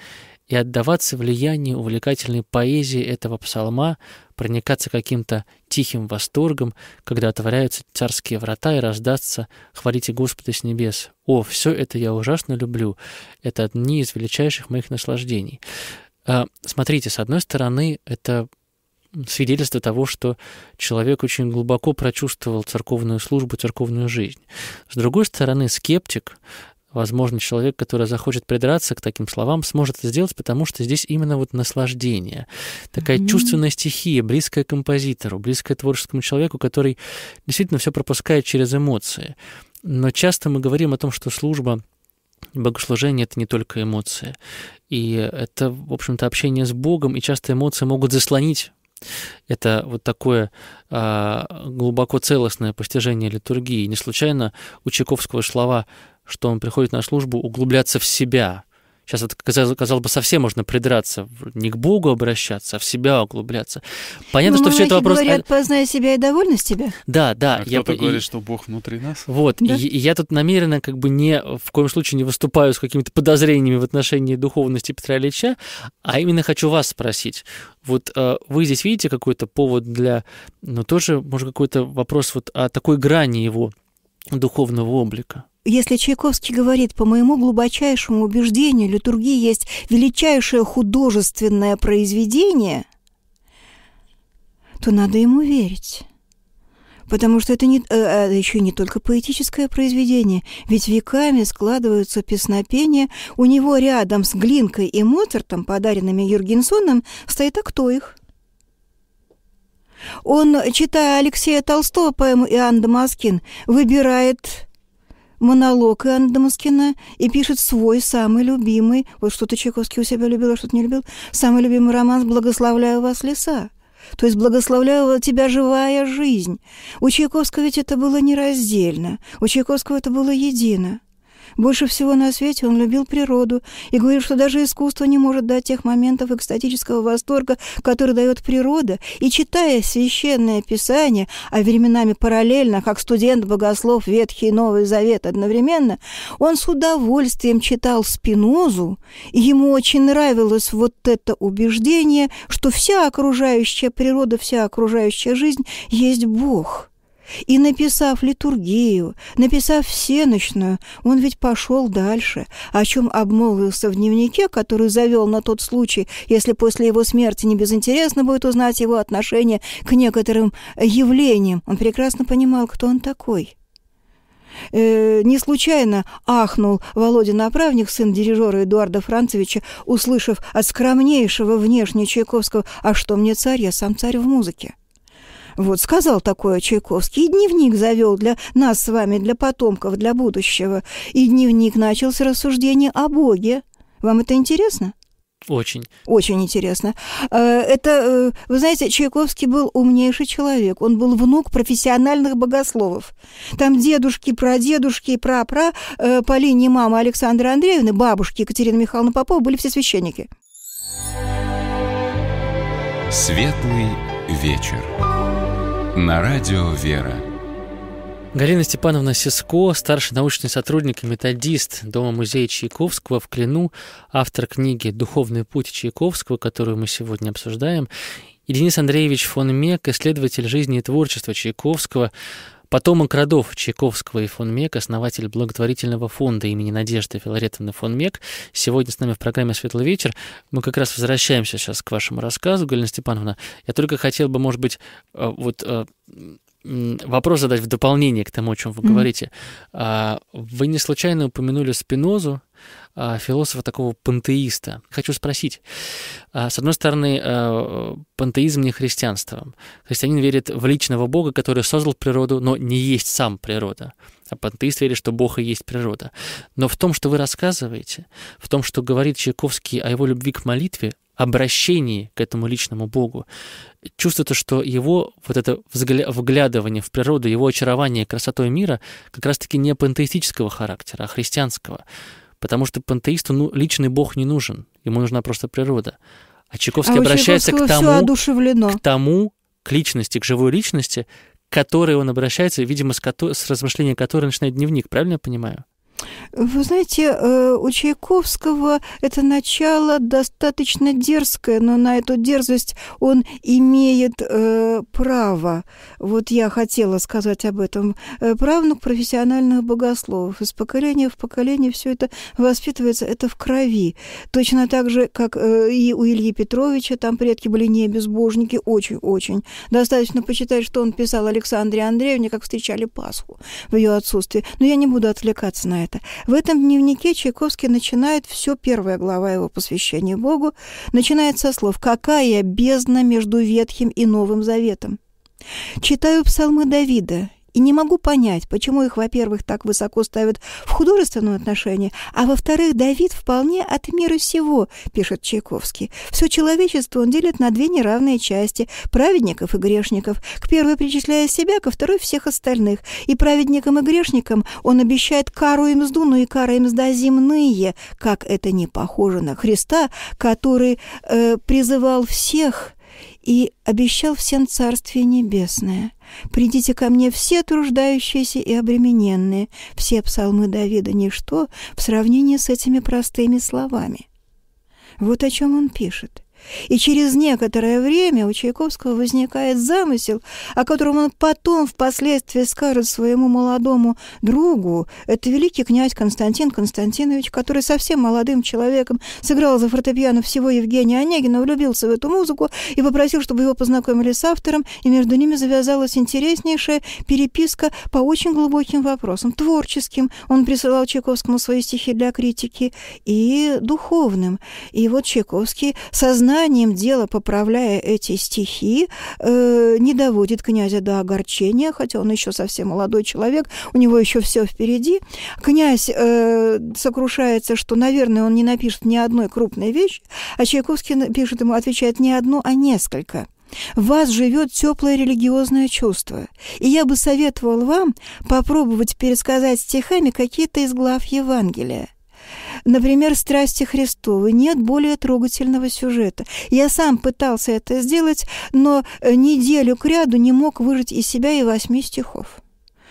и отдаваться влиянию увлекательной поэзии этого псалма, проникаться каким-то тихим восторгом, когда отворяются царские врата и раздастся «Хвалите Господа с небес». О, все это я ужасно люблю. Это одни из величайших моих наслаждений. А, смотрите, с одной стороны, это свидетельство того, что человек очень глубоко прочувствовал церковную службу, церковную жизнь. С другой стороны, скептик, возможно, человек, который захочет придраться к таким словам, сможет это сделать, потому что здесь именно вот наслаждение, такая mm-hmm. чувственная стихия, близкая композитору, близкая творческому человеку, который действительно все пропускает через эмоции. Но часто мы говорим о том, что служба Богослужение — это не только эмоции. И это, в общем-то, общение с Богом, и часто эмоции могут заслонить это вот такое а, глубоко целостное постижение литургии. Не случайно у Чайковского слова, что он приходит на службу углубляться в себя, Сейчас это, казалось бы, совсем можно придраться, не к Богу обращаться, а в себя углубляться. Понятно, ну, что все это вопрос... говорят, познай себя и довольна тебя. Да, да. А кто-то и... говорит, что Бог внутри нас. Вот, да? и, и я тут намеренно как бы не, в коем случае не выступаю с какими-то подозрениями в отношении духовности Петра Ильича, а именно хочу вас спросить. Вот э, вы здесь видите какой-то повод для, ну, тоже, может, какой-то вопрос вот о такой грани его духовного облика? Если Чайковский говорит, по моему глубочайшему убеждению, литургия есть величайшее художественное произведение, то надо ему верить. Потому что это не, э, а, еще не только поэтическое произведение, ведь веками складываются песнопения. У него рядом с Глинкой и Моцартом, подаренными Юргенсоном, стоит «А кто их?». Он, читая Алексея Толстого поэму «Иоанн Дамаскин», выбирает монолог Иоанна Дамаскина и пишет свой самый любимый, вот что-то Чайковский у себя любил, а что-то не любил, самый любимый роман «Благословляю вас, леса». То есть благословляю тебя живая жизнь. У Чайковского ведь это было нераздельно. У Чайковского это было едино. Больше всего на свете он любил природу и говорил, что даже искусство не может дать тех моментов экстатического восторга, который дает природа, и читая священное писание, а временами параллельно, как студент-богослов Ветхий и Новый Завет одновременно, он с удовольствием читал Спинозу, и ему очень нравилось вот это убеждение, что вся окружающая природа, вся окружающая жизнь есть Бог». И написав литургию, написав всеночную, он ведь пошел дальше, о чем обмолвился в дневнике, который завел на тот случай, если после его смерти не безинтересно будет узнать его отношение к некоторым явлениям. Он прекрасно понимал, кто он такой. Э, не случайно ахнул Володя Направник, сын дирижера Эдуарда Францевича, услышав от скромнейшего внешне Чайковского «А что мне царь? Я сам царь в музыке». Вот сказал такое Чайковский, и дневник завел для нас с вами, для потомков, для будущего. И дневник начал с рассуждения о Боге. Вам это интересно? Очень. Очень интересно. Э, это, э, вы знаете, Чайковский был умнейший человек. Он был внук профессиональных богословов. Там дедушки, прадедушки, прапра э, по линии мамы Александра Андреевны, бабушки Екатерины Михайловны Попова были все священники. Светлый вечер. На радио «Вера». Галина Степановна Сиско, старший научный сотрудник и методист Дома-музея Чайковского в Клину, автор книги «Духовный путь Чайковского», которую мы сегодня обсуждаем, и Денис Андреевич фон Мек, исследователь жизни и творчества Чайковского, Потомок родов Чайковского и фон Мек, основатель благотворительного фонда имени Надежды Филаретовны фон Мек. Сегодня с нами в программе «Светлый вечер». Мы как раз возвращаемся сейчас к вашему рассказу, Галина Степановна. Я только хотел бы, может быть, э, вот э, вопрос задать в дополнение к тому, о чем вы mm-hmm. говорите. А, вы не случайно упомянули Спинозу, а, философа такого пантеиста. Хочу спросить. А, с одной стороны, э, пантеизм не христианство. Христианин верит в личного Бога, который создал природу, но не есть сам природа. А пантеист верит, что Бог и есть природа. Но в том, что вы рассказываете, в том, что говорит Чайковский о его любви к молитве, обращении к этому личному Богу. чувствуется, что его вот это вглядывание в природу, его очарование красотой мира как раз-таки не пантеистического характера, а христианского. Потому что пантеисту ну, личный Бог не нужен, ему нужна просто природа. А Чайковский а обращается к тому, к тому, к личности, к живой личности, к которой он обращается, видимо, с, кото- с размышления которой начинает дневник, правильно я понимаю? Вы знаете, э, у Чайковского это начало достаточно дерзкое, но на эту дерзость он имеет э, право. Вот я хотела сказать об этом. Э, Правнук профессиональных богословов. Из поколения в поколение все это воспитывается, это в крови. Точно так же, как и у Ильи Петровича, там предки были не безбожники, очень-очень. Достаточно почитать, что он писал Александре Андреевне, как встречали Пасху в ее отсутствии. Но я не буду отвлекаться на это брата. В этом дневнике Чайковский начинает все первая глава его посвящения Богу, начинает со слов «Какая бездна между Ветхим и Новым Заветом?» Читаю псалмы Давида, и не могу понять, почему их, во-первых, так высоко ставят в художественном отношении, а во-вторых, Давид вполне от мира сего, пишет Чайковский. Все человечество он делит на две неравные части – праведников и грешников, к первой причисляя себя, ко второй – всех остальных. И праведникам и грешникам он обещает кару и мзду, но и кара и мзда земные, как это не похоже на Христа, который э, призывал всех – и обещал всем Царствие Небесное. Придите ко мне все труждающиеся и обремененные. Все псалмы Давида — ничто в сравнении с этими простыми словами. Вот о чем он пишет. И через некоторое время у Чайковского возникает замысел, о котором он потом впоследствии скажет своему молодому другу. Это великий князь Константин Константинович, который совсем молодым человеком сыграл за фортепиано всего Евгения Онегина, влюбился в эту музыку и попросил, чтобы его познакомили с автором, и между ними завязалась интереснейшая переписка по очень глубоким вопросам, творческим. Он присылал Чайковскому свои стихи для критики и духовным. И вот Чайковский сознательно сознанием дела, поправляя эти стихи, э, не доводит князя до огорчения, хотя он еще совсем молодой человек, у него еще все впереди. Князь э, сокрушается, что, наверное, он не напишет ни одной крупной вещи, а Чайковский пишет ему, отвечает не одну, а несколько. В вас живет теплое религиозное чувство, и я бы советовал вам попробовать пересказать стихами какие-то из глав Евангелия. Например, «Страсти Христовы» нет более трогательного сюжета. Я сам пытался это сделать, но э, неделю кряду не мог выжить из себя и восьми стихов.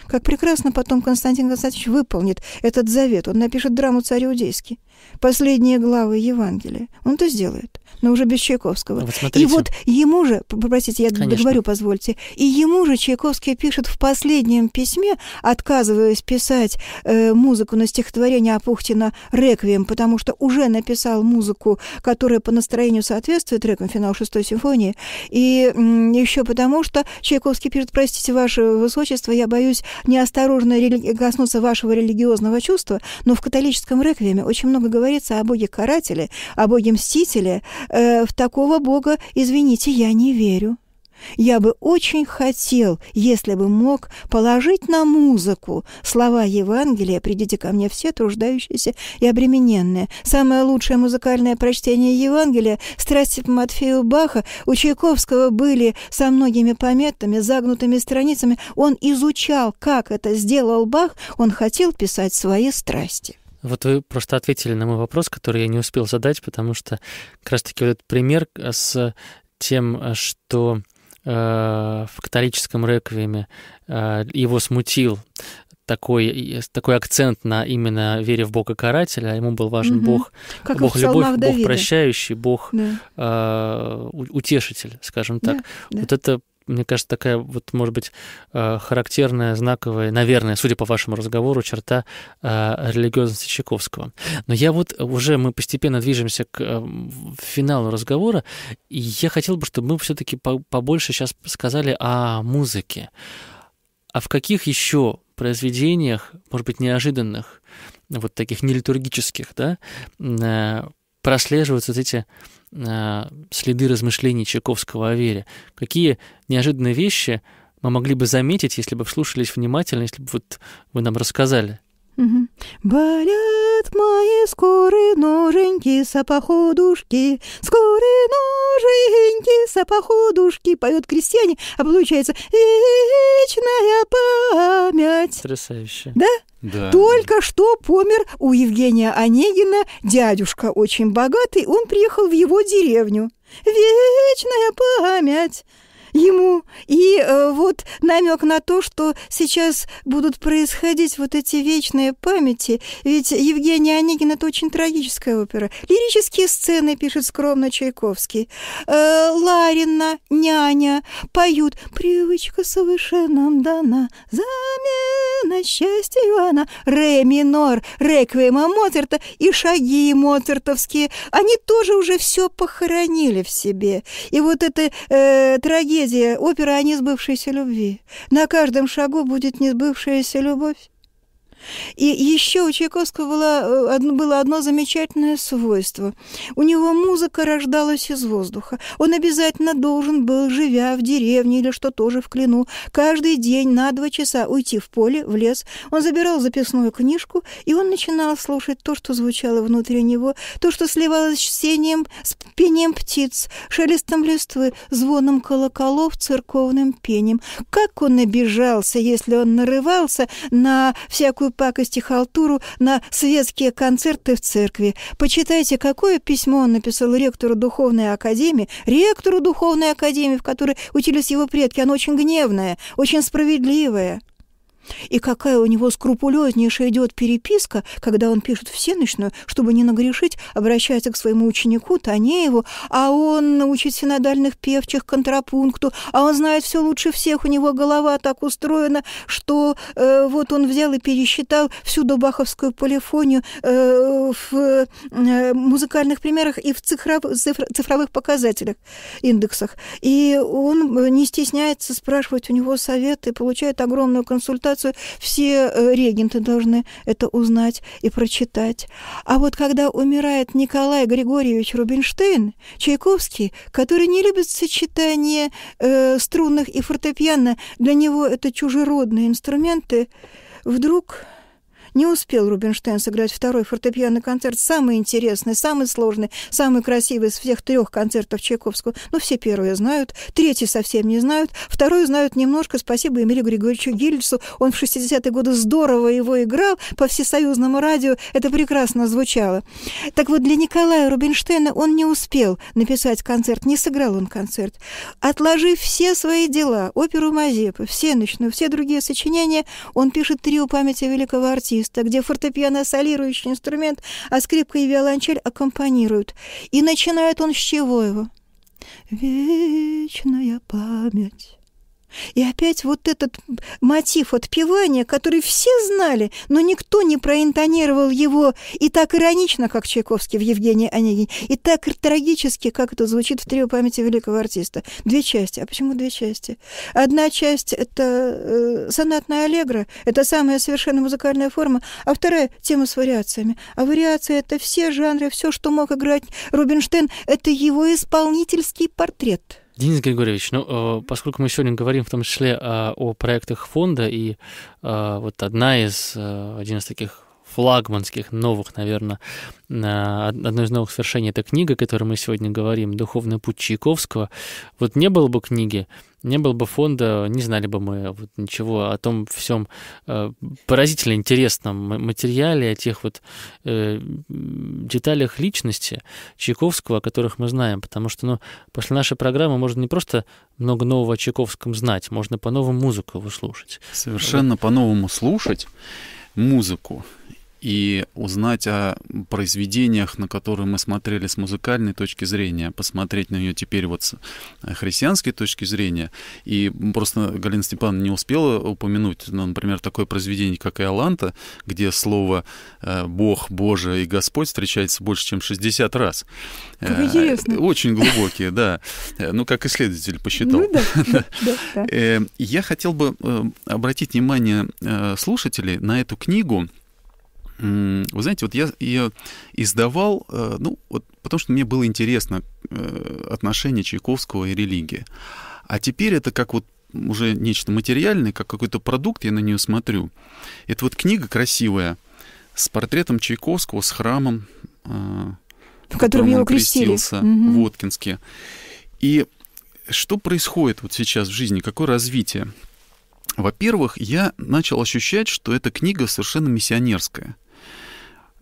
Как прекрасно потом Константин Константинович выполнит этот завет. Он напишет драму «Царь Иудейский» последние главы Евангелия. Он то сделает, но уже без Чайковского. Ну, вот и вот ему же, попросите, я Конечно. договорю, позвольте, и ему же Чайковский пишет в последнем письме, отказываясь писать э, музыку на стихотворение Апухтина «Реквием», потому что уже написал музыку, которая по настроению соответствует «Реквием» финал шестой симфонии, и э, еще потому что Чайковский пишет, простите, ваше высочество, я боюсь неосторожно рели... коснуться вашего религиозного чувства, но в католическом «Реквиеме» очень много говорится о боге-карателе, о боге-мстителе, э, в такого бога, извините, я не верю. Я бы очень хотел, если бы мог, положить на музыку слова Евангелия «Придите ко мне все труждающиеся и обремененные». Самое лучшее музыкальное прочтение Евангелия «Страсти по Матфею Баха» у Чайковского были со многими пометками, загнутыми страницами. Он изучал, как это сделал Бах, он хотел писать свои страсти. Вот вы просто ответили на мой вопрос, который я не успел задать, потому что как раз-таки вот этот пример э, с тем, э, что э, в католическом реквиеме э, его смутил такой, э, такой акцент на именно вере в Бога карателя, а ему был важен угу. Бог, как Бог любовь, Давида. Бог прощающий, Бог да. э, утешитель, скажем так. Да, да. Вот это мне кажется, такая вот, может быть, э, характерная, знаковая, наверное, судя по вашему разговору, черта э, религиозности Чайковского. Но я вот уже, мы постепенно движемся к э, финалу разговора, и я хотел бы, чтобы мы все-таки побольше сейчас сказали о музыке. А в каких еще произведениях, может быть, неожиданных, вот таких нелитургических, да, прослеживаются вот эти Э, следы размышлений Чайковского о вере. Какие неожиданные вещи мы могли бы заметить, если бы вслушались внимательно, если бы вот вы нам рассказали? Болят мои скорые ноженьки, сапоходушки, скорые ноженьки, сапоходушки, поют крестьяне, а получается вечная память. Потрясающе. Да? Да. Только что помер у Евгения Онегина дядюшка очень богатый, он приехал в его деревню. Вечная память ему. И э, вот намек на то, что сейчас будут происходить вот эти вечные памяти. Ведь Евгений Онегин — это очень трагическая опера. Лирические сцены пишет скромно Чайковский. Э, Ларина, няня поют «Привычка свыше дана, замена счастью она». Ре минор, реквиема Моцарта и шаги моцартовские. Они тоже уже все похоронили в себе. И вот эта э, трагедия трагедия — опера о несбывшейся любви. На каждом шагу будет несбывшаяся любовь. И еще у Чайковского было, э, было одно замечательное свойство. У него музыка рождалась из воздуха. Он обязательно должен был, живя в деревне или что тоже в Клину, каждый день на два часа уйти в поле, в лес. Он забирал записную книжку, и он начинал слушать то, что звучало внутри него, то, что сливалось с сением, с пением птиц, шелестом листвы, звоном колоколов, церковным пением. Как он обижался, если он нарывался на всякую всякую пакость и халтуру на светские концерты в церкви. Почитайте, какое письмо он написал ректору Духовной Академии, ректору Духовной Академии, в которой учились его предки. Оно очень гневное, очень справедливое. И какая у него скрупулезнейшая идет переписка, когда он пишет всеночную, чтобы не нагрешить, обращается к своему ученику Танееву, а он учит синодальных певчих контрапункту, а он знает все лучше всех, у него голова так устроена, что э, вот он взял и пересчитал всю добаховскую полифонию э, в э, музыкальных примерах и в цифров, цифр, цифровых показателях, индексах. И он э, не стесняется спрашивать у него совет и получает огромную консультацию информацию, все э, регенты должны это узнать и прочитать. А вот когда умирает Николай Григорьевич Рубинштейн, Чайковский, который не любит сочетание э, струнных и фортепиано, для него это чужеродные инструменты, вдруг не успел Рубинштейн сыграть второй фортепианный концерт, самый интересный, самый сложный, самый красивый из всех трех концертов Чайковского. Но ну, все первые знают, третий совсем не знают, второй знают немножко, спасибо Эмилию Григорьевичу Гильцу. Он в 60-е годы здорово его играл по всесоюзному радио, это прекрасно звучало. Так вот, для Николая Рубинштейна он не успел написать концерт, не сыграл он концерт. Отложив все свои дела, оперу Мазепы, все ночную, все другие сочинения, он пишет трио памяти великого артиста солиста, где фортепиано — солирующий инструмент, а скрипка и виолончель аккомпанируют. И начинает он с чего его? «Вечная память». И опять вот этот мотив отпевания, который все знали, но никто не проинтонировал его и так иронично, как Чайковский в Евгении Онегине, и так трагически, как это звучит в трио памяти великого артиста. Две части. А почему две части? Одна часть — это э, сонатная аллегра, это самая совершенно музыкальная форма, а вторая — тема с вариациями. А вариации — это все жанры, все, что мог играть Рубинштейн, это его исполнительский портрет — Денис Григорьевич, ну, э, поскольку мы сегодня говорим в том числе о, э, о проектах фонда, и э, вот одна из, один из таких флагманских, новых, наверное, одно из новых свершений — это книга, о которой мы сегодня говорим, «Духовный путь Чайковского». Вот не было бы книги, не было бы фонда, не знали бы мы вот ничего о том всем э, поразительно интересном материале, о тех вот э, деталях личности Чайковского, о которых мы знаем, потому что ну, после нашей программы можно не просто много нового о Чайковском знать, можно по-новому музыку его слушать. Совершенно вот. по-новому слушать музыку и узнать о произведениях, на которые мы смотрели с музыкальной точки зрения, посмотреть на нее теперь вот с э, христианской точки зрения. И просто Галина Степановна не успела упомянуть, ну, например, такое произведение, как «Иоланта», где слово э, «Бог», «Боже» и «Господь» встречается больше, чем 60 раз. Как э, интересно. Очень глубокие, да. Ну, как исследователь посчитал. Ну, да, да. Я хотел бы обратить внимание слушателей на эту книгу, вы знаете, вот я ее издавал, э, ну, вот потому что мне было интересно э, отношение Чайковского и религии. А теперь это как вот уже нечто материальное, как какой-то продукт, я на нее смотрю. Это вот книга красивая, с портретом Чайковского, с храмом, э, в котором его крестился угу. в Откинске. И что происходит вот сейчас в жизни, какое развитие? Во-первых, я начал ощущать, что эта книга совершенно миссионерская.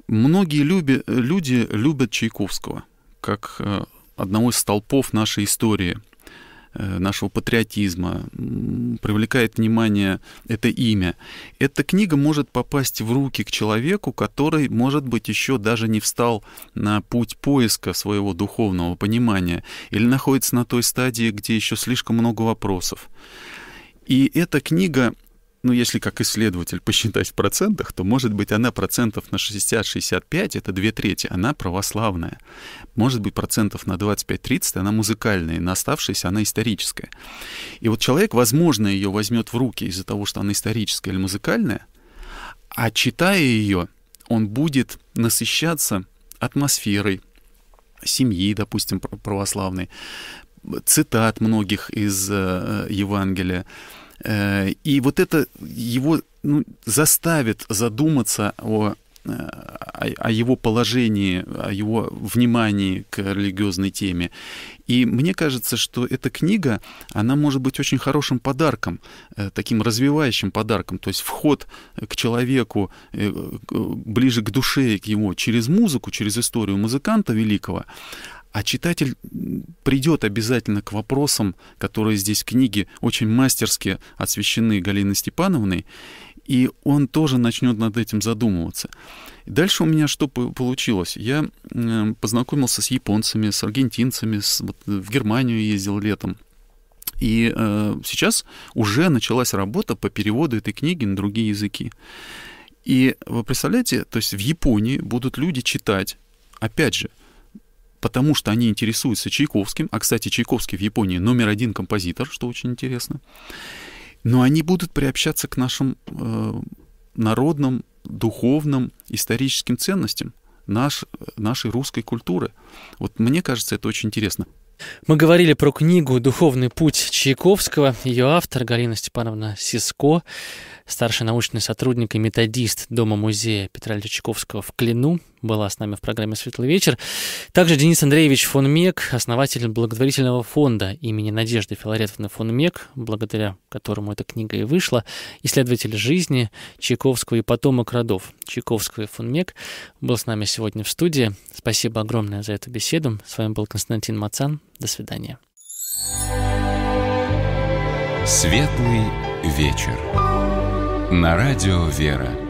Многие люби, люди любят Чайковского как э, одного из столпов нашей истории, э, нашего патриотизма, привлекает внимание это имя. Эта книга может попасть в руки к человеку, который, может быть, еще даже не встал на путь поиска своего духовного понимания или находится на той стадии, где еще слишком много вопросов. И эта книга ну, если как исследователь посчитать в процентах, то, может быть, она процентов на 60-65, это две трети, она православная. Может быть, процентов на 25-30 она музыкальная, на оставшиеся она историческая. И вот человек, возможно, ее возьмет в руки из-за того, что она историческая или музыкальная, а читая ее, он будет насыщаться атмосферой семьи, допустим, православной, цитат многих из э, Евангелия, Э, и вот это его ну, заставит задуматься о э, о, о его положении, о его внимании к религиозной теме. И мне кажется, что эта книга, она может быть очень хорошим подарком, э, таким развивающим подарком. То есть вход к человеку ближе к душе к его через музыку, через историю музыканта великого. А читатель придет обязательно к вопросам, которые здесь в книге очень мастерски освещены Галиной Степановной, и он тоже начнет над этим задумываться. Дальше у меня что получилось? Я познакомился с японцами, с аргентинцами, с, вот, в Германию ездил летом. И э, сейчас уже началась работа по переводу этой книги на другие языки. И вы представляете, то есть в Японии будут люди читать, опять же, потому что они интересуются Чайковским, а, кстати, Чайковский в Японии номер один композитор, что очень интересно, но они будут приобщаться к нашим э, народным, духовным, историческим ценностям наш, нашей русской культуры. Вот мне кажется, это очень интересно. Мы говорили про книгу «Духовный путь Чайковского». Ее автор Галина Степановна Сиско старший научный сотрудник и методист Дома-музея Петра Личаковского в Клину, была с нами в программе «Светлый вечер». Также Денис Андреевич фон Мек, основатель благотворительного фонда имени Надежды Филаретовны фон Мек, благодаря которому эта книга и вышла, исследователь жизни Чайковского и потомок родов Чайковского и фон Мек, был с нами сегодня в студии. Спасибо огромное за эту беседу. С вами был Константин Мацан. До свидания. Светлый вечер на радио «Вера».